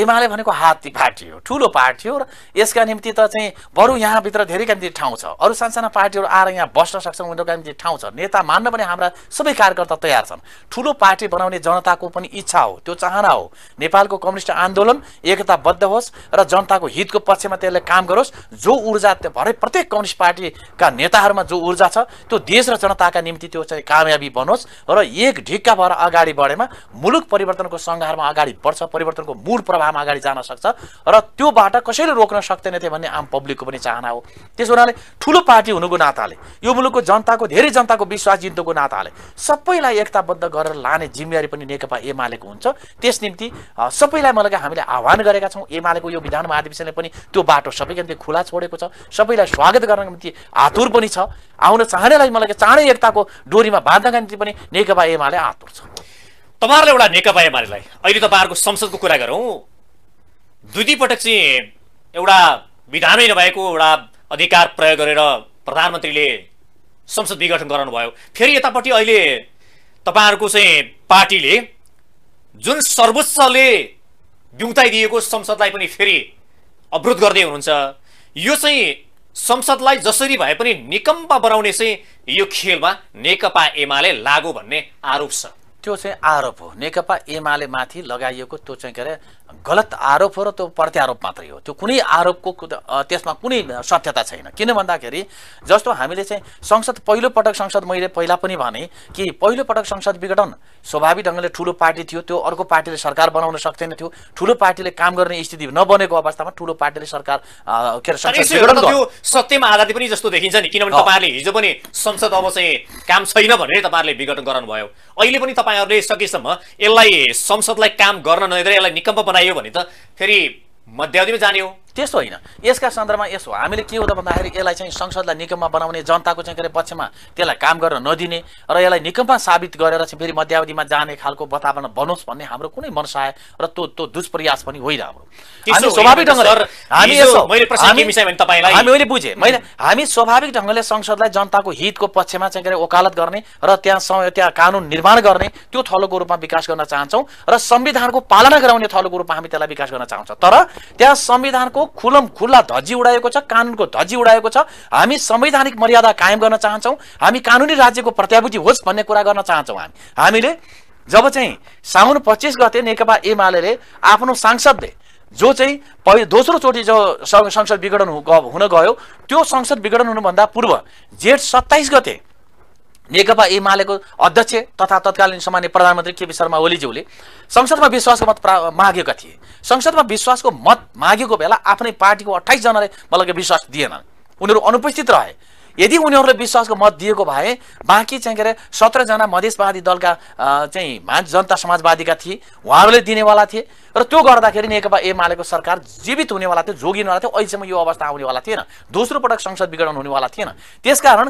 B: एमाले भनेको हात्ती पार्टी हो ठुलो पार्टी हो र यसका निम्ति त चाहिँ बरु यहाँभित्र धेरैका निम्ति ठाउँ छ अरू सानसाना पार्टीहरू आएर यहाँ बस्न सक्छन् उनीहरूका निम्ति ठाउँ छ नेता मान्न पनि हाम्रा सबै कार्यकर्ता तयार छन् ठुलो पार्टी बनाउने जनताको पनि इच्छा हो त्यो चाहना हो नेपालको कम्युनिस्ट आन्दोलन एकताबद्ध होस् र जनताको हितको पक्षमा त्यसले काम गरोस् जो ऊर्जा त्यो भरे प्रत्येक कम्युनिस्ट पार्टीका नेताहरूमा जो ऊर्जा छ त्यो देश र जनताका निम्ति त्यो चाहिँ कामयाबी बनोस् र एक ढिक्का भएर अगाडि बढेमा मुलुक परिवर्तनको सङ्घारमा अगाडि बढ्छ परिवर्तनको मूल प्रभाव सभामा अगाडि जान सक्छ र त्यो त्योबाट कसैले रोक्न सक्दैन थियो भन्ने आम पब्लिकको पनि चाहना हो त्यसो हुनाले ठुलो पार्टी हुनुको नाताले यो मुलुकको जनताको धेरै जनताको विश्वास जित्नुको नाताले सबैलाई एकताबद्ध गरेर लाने जिम्मेवारी पनि नेकपा एमालेको हुन्छ त्यस निम्ति सबैलाई मलाई हामीले आह्वान गरेका छौँ एमालेको यो विधान महाधिवेशनले पनि त्यो बाटो सबैका निम्ति खुला छोडेको छ सबैलाई स्वागत गर्नको निम्ति आतुर पनि छ आउन चाहनेलाई मलाई
A: चाँडै एकताको डोरीमा बाँध्नका निम्ति पनि नेकपा एमाले आतुर छ तपाईँहरूले एउटा नेकपा एमालेलाई अहिले तपाईँहरूको संसदको कुरा गरौँ दुई दुईपटक चाहिँ एउटा विधानै नभएको एउटा अधिकार प्रयोग गरेर प्रधानमन्त्रीले संसद विघटन गराउनु गराउनुभयो फेरि यतापट्टि अहिले तपाईँहरूको चाहिँ पार्टीले जुन सर्वोच्चले बिउताइदिएको संसदलाई पनि फेरि अवरोध गर्दै हुनुहुन्छ यो चाहिँ संसदलाई जसरी भए पनि निकम्पा बनाउने चाहिँ यो खेलमा नेकपा एमाले लागो भन्ने आरोप छ
B: त्यो चाहिँ आरोप हो नेकपा एमाले माथि लगाइएको त्यो चाहिँ के अरे गलत आरोप हो र त्यो प्रत्यारोप मात्रै हो त्यो कुनै आरोपको त्यसमा कुनै सत्यता छैन किन भन्दाखेरि जस्तो हामीले चाहिँ संसद पहिलोपटक संसद मैले पहिला पनि भने कि पहिलोपटक संसद विघटन स्वाभाविक ढङ्गले ठुलो पार्टी थियो त्यो अर्को पार्टीले सरकार बनाउन सक्दैन थियो ठुलो पार्टीले काम गर्ने स्थिति नबनेको अवस्थामा ठुलो पार्टीले सरकार के अरे
A: सत्यमा आधारित पनि जस्तो देखिन्छ नि किनभने तपाईँहरूले हिजो पनि संसद अब चाहिँ काम छैन भनेर तपाईँहरूले विघटन गराउनुभयो अहिले पनि तपाईँहरूले सकेसम्म यसलाई संसदलाई काम गर्न नदिँदै यसलाई निकम्प बनाइयो भने त फेरि मध्यावधिमा जाने हो त्यस्तो होइन यसका
B: सन्दर्भमा यसो हामीले के हो त भन्दाखेरि यसलाई चाहिँ संसदलाई निकम्मा बनाउने जनताको चाहिँ के अरे पक्षमा त्यसलाई काम गर्न नदिने र यसलाई निकम्मा साबित गरेर चाहिँ फेरि मध्यावधिमा जाने खालको वातावरण बनोस् भन्ने हाम्रो कुनै मनसाय र त्यो त्यो दुष्प्रयास पनि होइन
A: हाम्रो स्वाभाविक ढङ्गले हामी मैले बुझेँ मैले
B: हामी स्वाभाविक ढङ्गले संसदलाई जनताको हितको पक्षमा चाहिँ के अरे ओकालत गर्ने र त्यहाँ त्यहाँ कानुन निर्माण गर्ने त्यो थलोको रूपमा विकास गर्न चाहन्छौँ र संविधानको पालना गराउने थलोको रूपमा हामी त्यसलाई विकास गर्न चाहन्छौँ तर त्यहाँ संविधानको खुलम खुल्ला धजी उडाएको छ कानुनको धजी उडाएको छ हामी संवैधानिक मर्यादा कायम गर्न चाहन्छौँ हामी कानुनी राज्यको प्रत्याभूति होस् भन्ने कुरा गर्न चाहन्छौँ हामी हामीले जब चाहिँ साउन पच्चिस गते नेकपा एमाले आफ्नो सांसदले जो चाहिँ पहि दोस्रोचोटि जो संसद विघटन हुन गयो त्यो संसद विघटन हुनुभन्दा पूर्व जेठ सत्ताइस गते नेकपा एमालेको अध्यक्ष तथा तत्कालीन सामान्य प्रधानमन्त्री केपी शर्मा ओलीज्यूले संसदमा विश्वासको मत प्रा मागेका थिए संसदमा विश्वासको मत मागेको बेला आफ्नै पार्टीको अठाइसजनाले मलाई विश्वास दिएनन् उनीहरू अनुपस्थित रहे यदि उनीहरूले विश्वासको मत दिएको भए बाँकी चाहिँ के अरे सत्रजना मधेसवादी दलका चाहिँ मा जनता समाजवादीका थिए उहाँहरूले दिनेवाला थिए र त्यो गर्दाखेरि नेकपा एमालेको सरकार जीवित हुनेवाला थियो जोगिनेवाला थियो अहिलेसम्म यो अवस्था आउनेवाला थिएन दोस्रो पटक संसद विघटन हुनेवाला थिएन त्यसकारण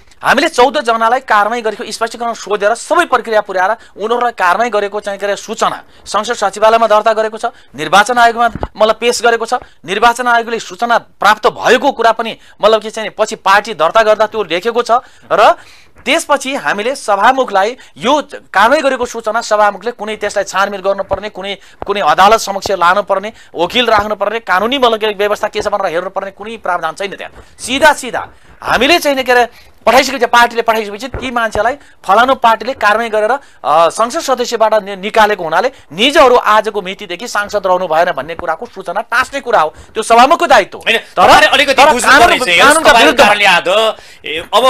B: हामीले चौधजनालाई कारवाही गरेको स्पष्टीकरण सोधेर सबै प्रक्रिया पुर्याएर उनीहरूलाई कारवाही गरेको चाहिँ के अरे सूचना संसद सचिवालयमा दर्ता गरेको छ निर्वाचन आयोगमा मतलब पेस गरेको छ निर्वाचन आयोगले सूचना प्राप्त भएको कुरा पनि मतलब के चाहिँ पछि पार्टी दर्ता गर्दा त्यो लेखेको छ र त्यसपछि हामीले सभामुखलाई यो कारवाही गरेको सूचना सभामुखले कुनै त्यसलाई छानबिन गर्नुपर्ने कुनै कुनै अदालत समक्ष लानुपर्ने वकिल राख्नुपर्ने कानुनी मतलब व्यवस्था के छ भनेर हेर्नुपर्ने कुनै प्रावधान छैन त्यहाँ सिधा सिधा हामीले चाहिँ के अरे पठाइसकेपछि पार्टीले पठाइसकेपछि ती मान्छेलाई फलानु पार्टीले कारवाही गरेर संसद सदस्यबाट निकालेको हुनाले निजहरू आजको मितिदेखि सांसद रहनु भएन भन्ने कुराको सूचना टाँच्ने कुरा हो त्यो सभामुखको दायित्व
A: अब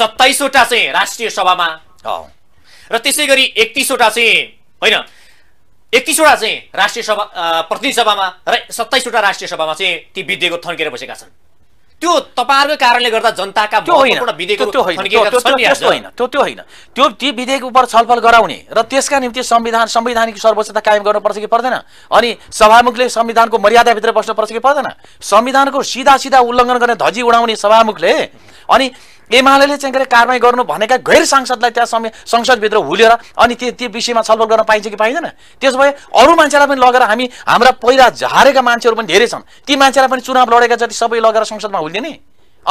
A: सत्ताइसवटा चाहिँ राष्ट्रिय सभामा र त्यसै गरी एकतिसवटा चाहिँ होइन एकतिसवटा चाहिँ राष्ट्रिय सभा प्रतिनिधि सभामा र सत्ताइसवटा राष्ट्रिय सभामा चाहिँ ती विधेयकहरू थन्केर बसेका छन् त्यो तपाईँहरूकै कारणले गर्दा जनताका होइन त्यो त्यो
B: होइन त्यो ती विधेयक उप छलफल गराउने र त्यसका निम्ति संविधान संवैधानिक सर्वोच्चता कायम गर्नुपर्छ कि पर्दैन अनि सभामुखले संविधानको मर्यादाभित्र बस्नुपर्छ कि पर्दैन संविधानको सिधा सिधा उल्लङ्घन गर्ने धजी उडाउने सभामुखले अनि एमाले चाहिँ कारवाही गर्नु भनेका गैर सांसदलाई त्यहाँ समय संसदभित्र हुलेर अनि त्यो त्यो विषयमा छलफल गर्न पाइन्छ कि पाइँदैन त्यसो भए अरू मान्छेलाई पनि लगेर हामी हाम्रा पहिला झारेका मान्छेहरू पनि धेरै छन् ती मान्छेलाई पनि चुनाव लडेका जति सबै लगेर संसदमा हुलिदिने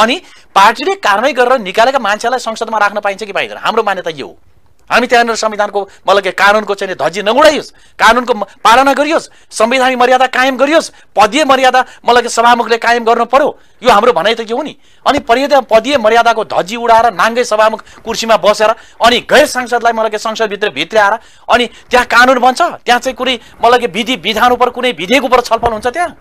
B: अनि पार्टीले कारवाही गरेर निकालेका मान्छेलाई संसदमा राख्न पाइन्छ कि पाइँदैन हाम्रो मान्यता यो हो हामी त्यहाँनिर संविधानको मतलब के कानुनको चाहिँ धजी नगुडाइयोस् कानुनको पालना गरियोस् संविधानिक मर्यादा कायम गरियोस् पदीय मर्यादा मतलब के सभामुखले कायम गर्नु पर्यो यो हाम्रो भनाइ त के हो नि अनि पर्यद पदीय मर्यादाको धजी उडाएर नाङ्गै सभामुख कुर्सीमा बसेर अनि गैर सांसदलाई मतलब के संसदभित्र भित्र आएर अनि त्यहाँ कानुन भन्छ त्यहाँ चाहिँ कुनै मतलब कि विधि विधान उप कुनै विधेयक उप छलफल हुन्छ त्यहाँ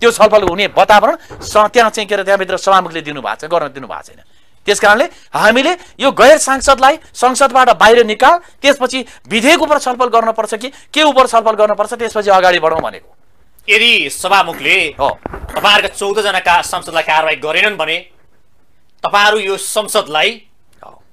B: त्यो छलफल हुने वातावरण त्यहाँ चाहिँ के अरे त्यहाँभित्र सभामुखले दिनु छ गर्न दिनु छैन त्यस कारणले हामीले यो गैर सांसदलाई संसदबाट बाहिर निकाल त्यसपछि विधेयक उप छलफल गर्नुपर्छ कि के उप छलफल गर्नुपर्छ त्यसपछि अगाडि बढौँ भनेको
A: यदि सभामुखले हो तपाईँहरूका चौधजनाका संसदलाई कारवाही गरेनन् भने तपाईँहरू यो संसदलाई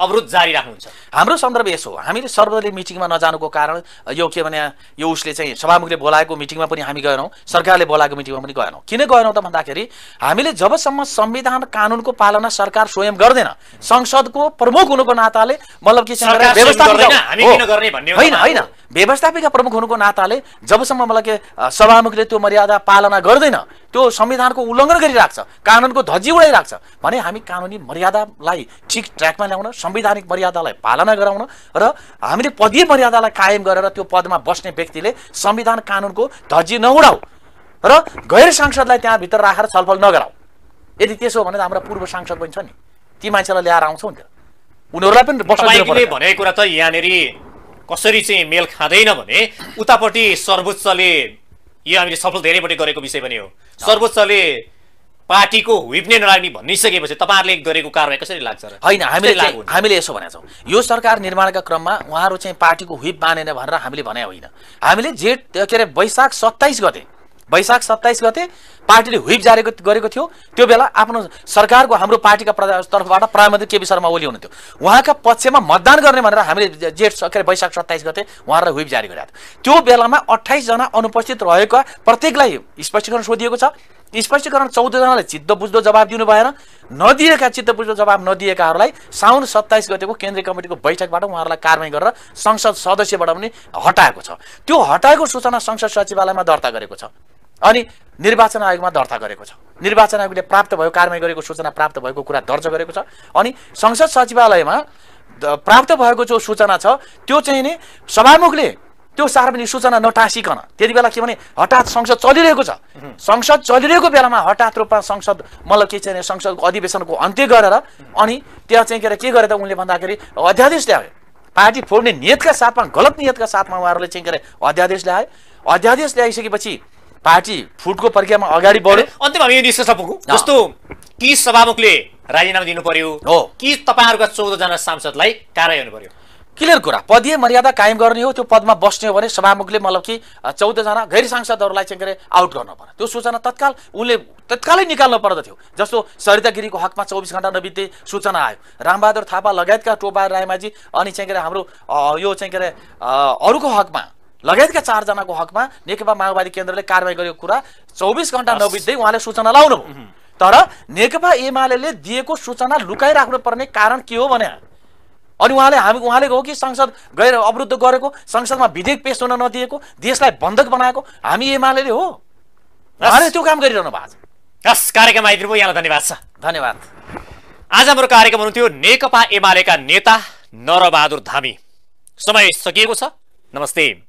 A: अवरोध जारी राख्नुहुन्छ हाम्रो सन्दर्भ यसो
B: हामीले सर्वदलीय मिटिङमा नजानुको कारण यो के भने यो उसले चाहिँ सभामुखले बोलाएको मिटिङमा पनि हामी गएनौँ सरकारले बोलाएको मिटिङमा पनि गएनौँ किन गएनौँ त भन्दाखेरि हामीले जबसम्म संविधान कानुनको पालना सरकार स्वयं गर्दैन संसदको प्रमुख हुनुको नाताले मतलब कि होइन होइन व्यवस्थापिका प्रमुख हुनुको नाताले जबसम्म मलाई के सभामुखले त्यो मर्यादा पालना गर्दैन त्यो संविधानको उल्लङ्घन गरिराख्छ कानुनको धजी उडाइराख्छ भने हामी कानुनी मर्यादालाई ठिक ट्र्याकमा ल्याउन संवैधानिक मर्यादालाई पालना गराउन र हामीले पदीय मर्यादालाई कायम गरेर त्यो पदमा बस्ने व्यक्तिले संविधान कानुनको धजी नउडाऊ र गैर सांसदलाई त्यहाँभित्र राखेर छलफल नगराऊ यदि त्यसो हो भने त हाम्रो पूर्व सांसद पनि छ नि ती मान्छेलाई ल्याएर आउँछ नि त उनीहरूलाई पनि भनेको
A: कुरा त यहाँनिर कसरी चाहिँ मेल खाँदैन भने उतापट्टि सर्वोच्चले यो हामीले सफल धेरैपट्टि गरेको विषय पनि हो सर्वोच्चले पार्टीको नै नलाग्ने भनिसकेपछि तपाईँहरूले गरेको कारवाही कसरी लाग्छ र होइन हामीले
B: हामीले यसो भनेको छौँ यो सरकार निर्माणका क्रममा उहाँहरू चाहिँ पार्टीको हुइप मानेन भनेर हामीले भने होइन हामीले जेठ के अरे वैशाख सत्ताइस गते वैशाख सत्ताइस गते पार्टीले हुइप जारी गरेको थियो त्यो बेला आफ्नो सरकारको हाम्रो पार्टीका तर्फबाट प्रधानमन्त्री केपी शर्मा ओली हुनुहुन्थ्यो उहाँका पक्षमा मतदान गर्ने भनेर हामीले जेठ के अरे वैशाख सत्ताइस गते उहाँहरूलाई हुइप जारी गरेका थियो त्यो बेलामा अठाइसजना अनुपस्थित रहेका प्रत्येकलाई स्पष्टीकरण सोधिएको छ स्पष्टीकरण चौधजनालाई चित्तबुझ्दो जवाब दिनु भएन नदिएका चित्तबुझ्दो जवाब नदिएकाहरूलाई साउन सत्ताइस गतेको केन्द्रीय कमिटीको बैठकबाट उहाँहरूलाई कारवाही गरेर संसद सदस्यबाट पनि हटाएको छ त्यो हटाएको सूचना संसद सचिवालयमा दर्ता गरेको छ अनि निर्वाचन आयोगमा दर्ता गरेको छ निर्वाचन आयोगले प्राप्त भयो कारवाही गरेको सूचना प्राप्त भएको कुरा दर्ज गरेको छ अनि संसद सचिवालयमा प्राप्त भएको जो सूचना छ त्यो चाहिँ नि सभामुखले त्यो सार्वजनिक सूचना नटासिकन त्यति बेला के भने हठात संसद चलिरहेको छ संसद चलिरहेको बेलामा हठात रूपमा संसद मतलब के चाहिँ संसदको अधिवेशनको अन्त्य गरेर अनि त्यहाँ चाहिँ के अरे के गरे त उनले भन्दाखेरि अध्यादेश ल्याए पार्टी फोड्ने नियतका साथमा गलत नियतका साथमा उहाँहरूले चाहिँ के अरे अध्यादेश ल्याए अध्यादेश ल्याइसकेपछि पार्टी फुटको प्रक्रियामा अगाडि बढ्यो
A: अन्त्यमा यो निष्कर्ष जस्तो कि सभामुखले राजीनामा दिनु पर्यो हो कि तपाईँहरूका चौधजना सांसदलाई कार्य हुनु पर्यो क्लियर कुरा
B: पदीय मर्यादा कायम गर्ने हो त्यो पदमा बस्ने हो भने सभामुखले मतलब कि चौधजना गैर सांसदहरूलाई चाहिँ के अरे आउट गर्न पर्यो त्यो सूचना तत्काल उसले तत्कालै निकाल्नु पर्दथ्यो जस्तो सरिता गिरीको हकमा चौबिस घन्टा नबित्दै सूचना आयो रामबहादुर थापा लगायतका टोपा रायमाझी अनि चाहिँ के अरे हाम्रो यो चाहिँ के अरे अरूको हकमा लगायतका चारजनाको हकमा नेकपा माओवादी केन्द्रले कारवाही गरेको कुरा चौबिस घन्टा नबित्दै उहाँले सूचना लाउनुभयो तर नेकपा एमाले दिएको सूचना लुकाइराख्नु पर्ने कारण के हो भने अनि उहाँले हामी उहाँले हो कि संसद गएर अवरुद्ध गरेको संसदमा विधेयक पेस हुन नदिएको देशलाई बन्धक बनाएको हामी एमाले हो
A: उहाँले त्यो काम गरिरहनु भएको छ हस् कार्यक्रम आइदिनु यहाँलाई धन्यवाद छ धन्यवाद आज हाम्रो कार्यक्रम हुनुहुन्थ्यो नेकपा एमालेका नेता नरबहादुर धामी समय सकिएको छ नमस्ते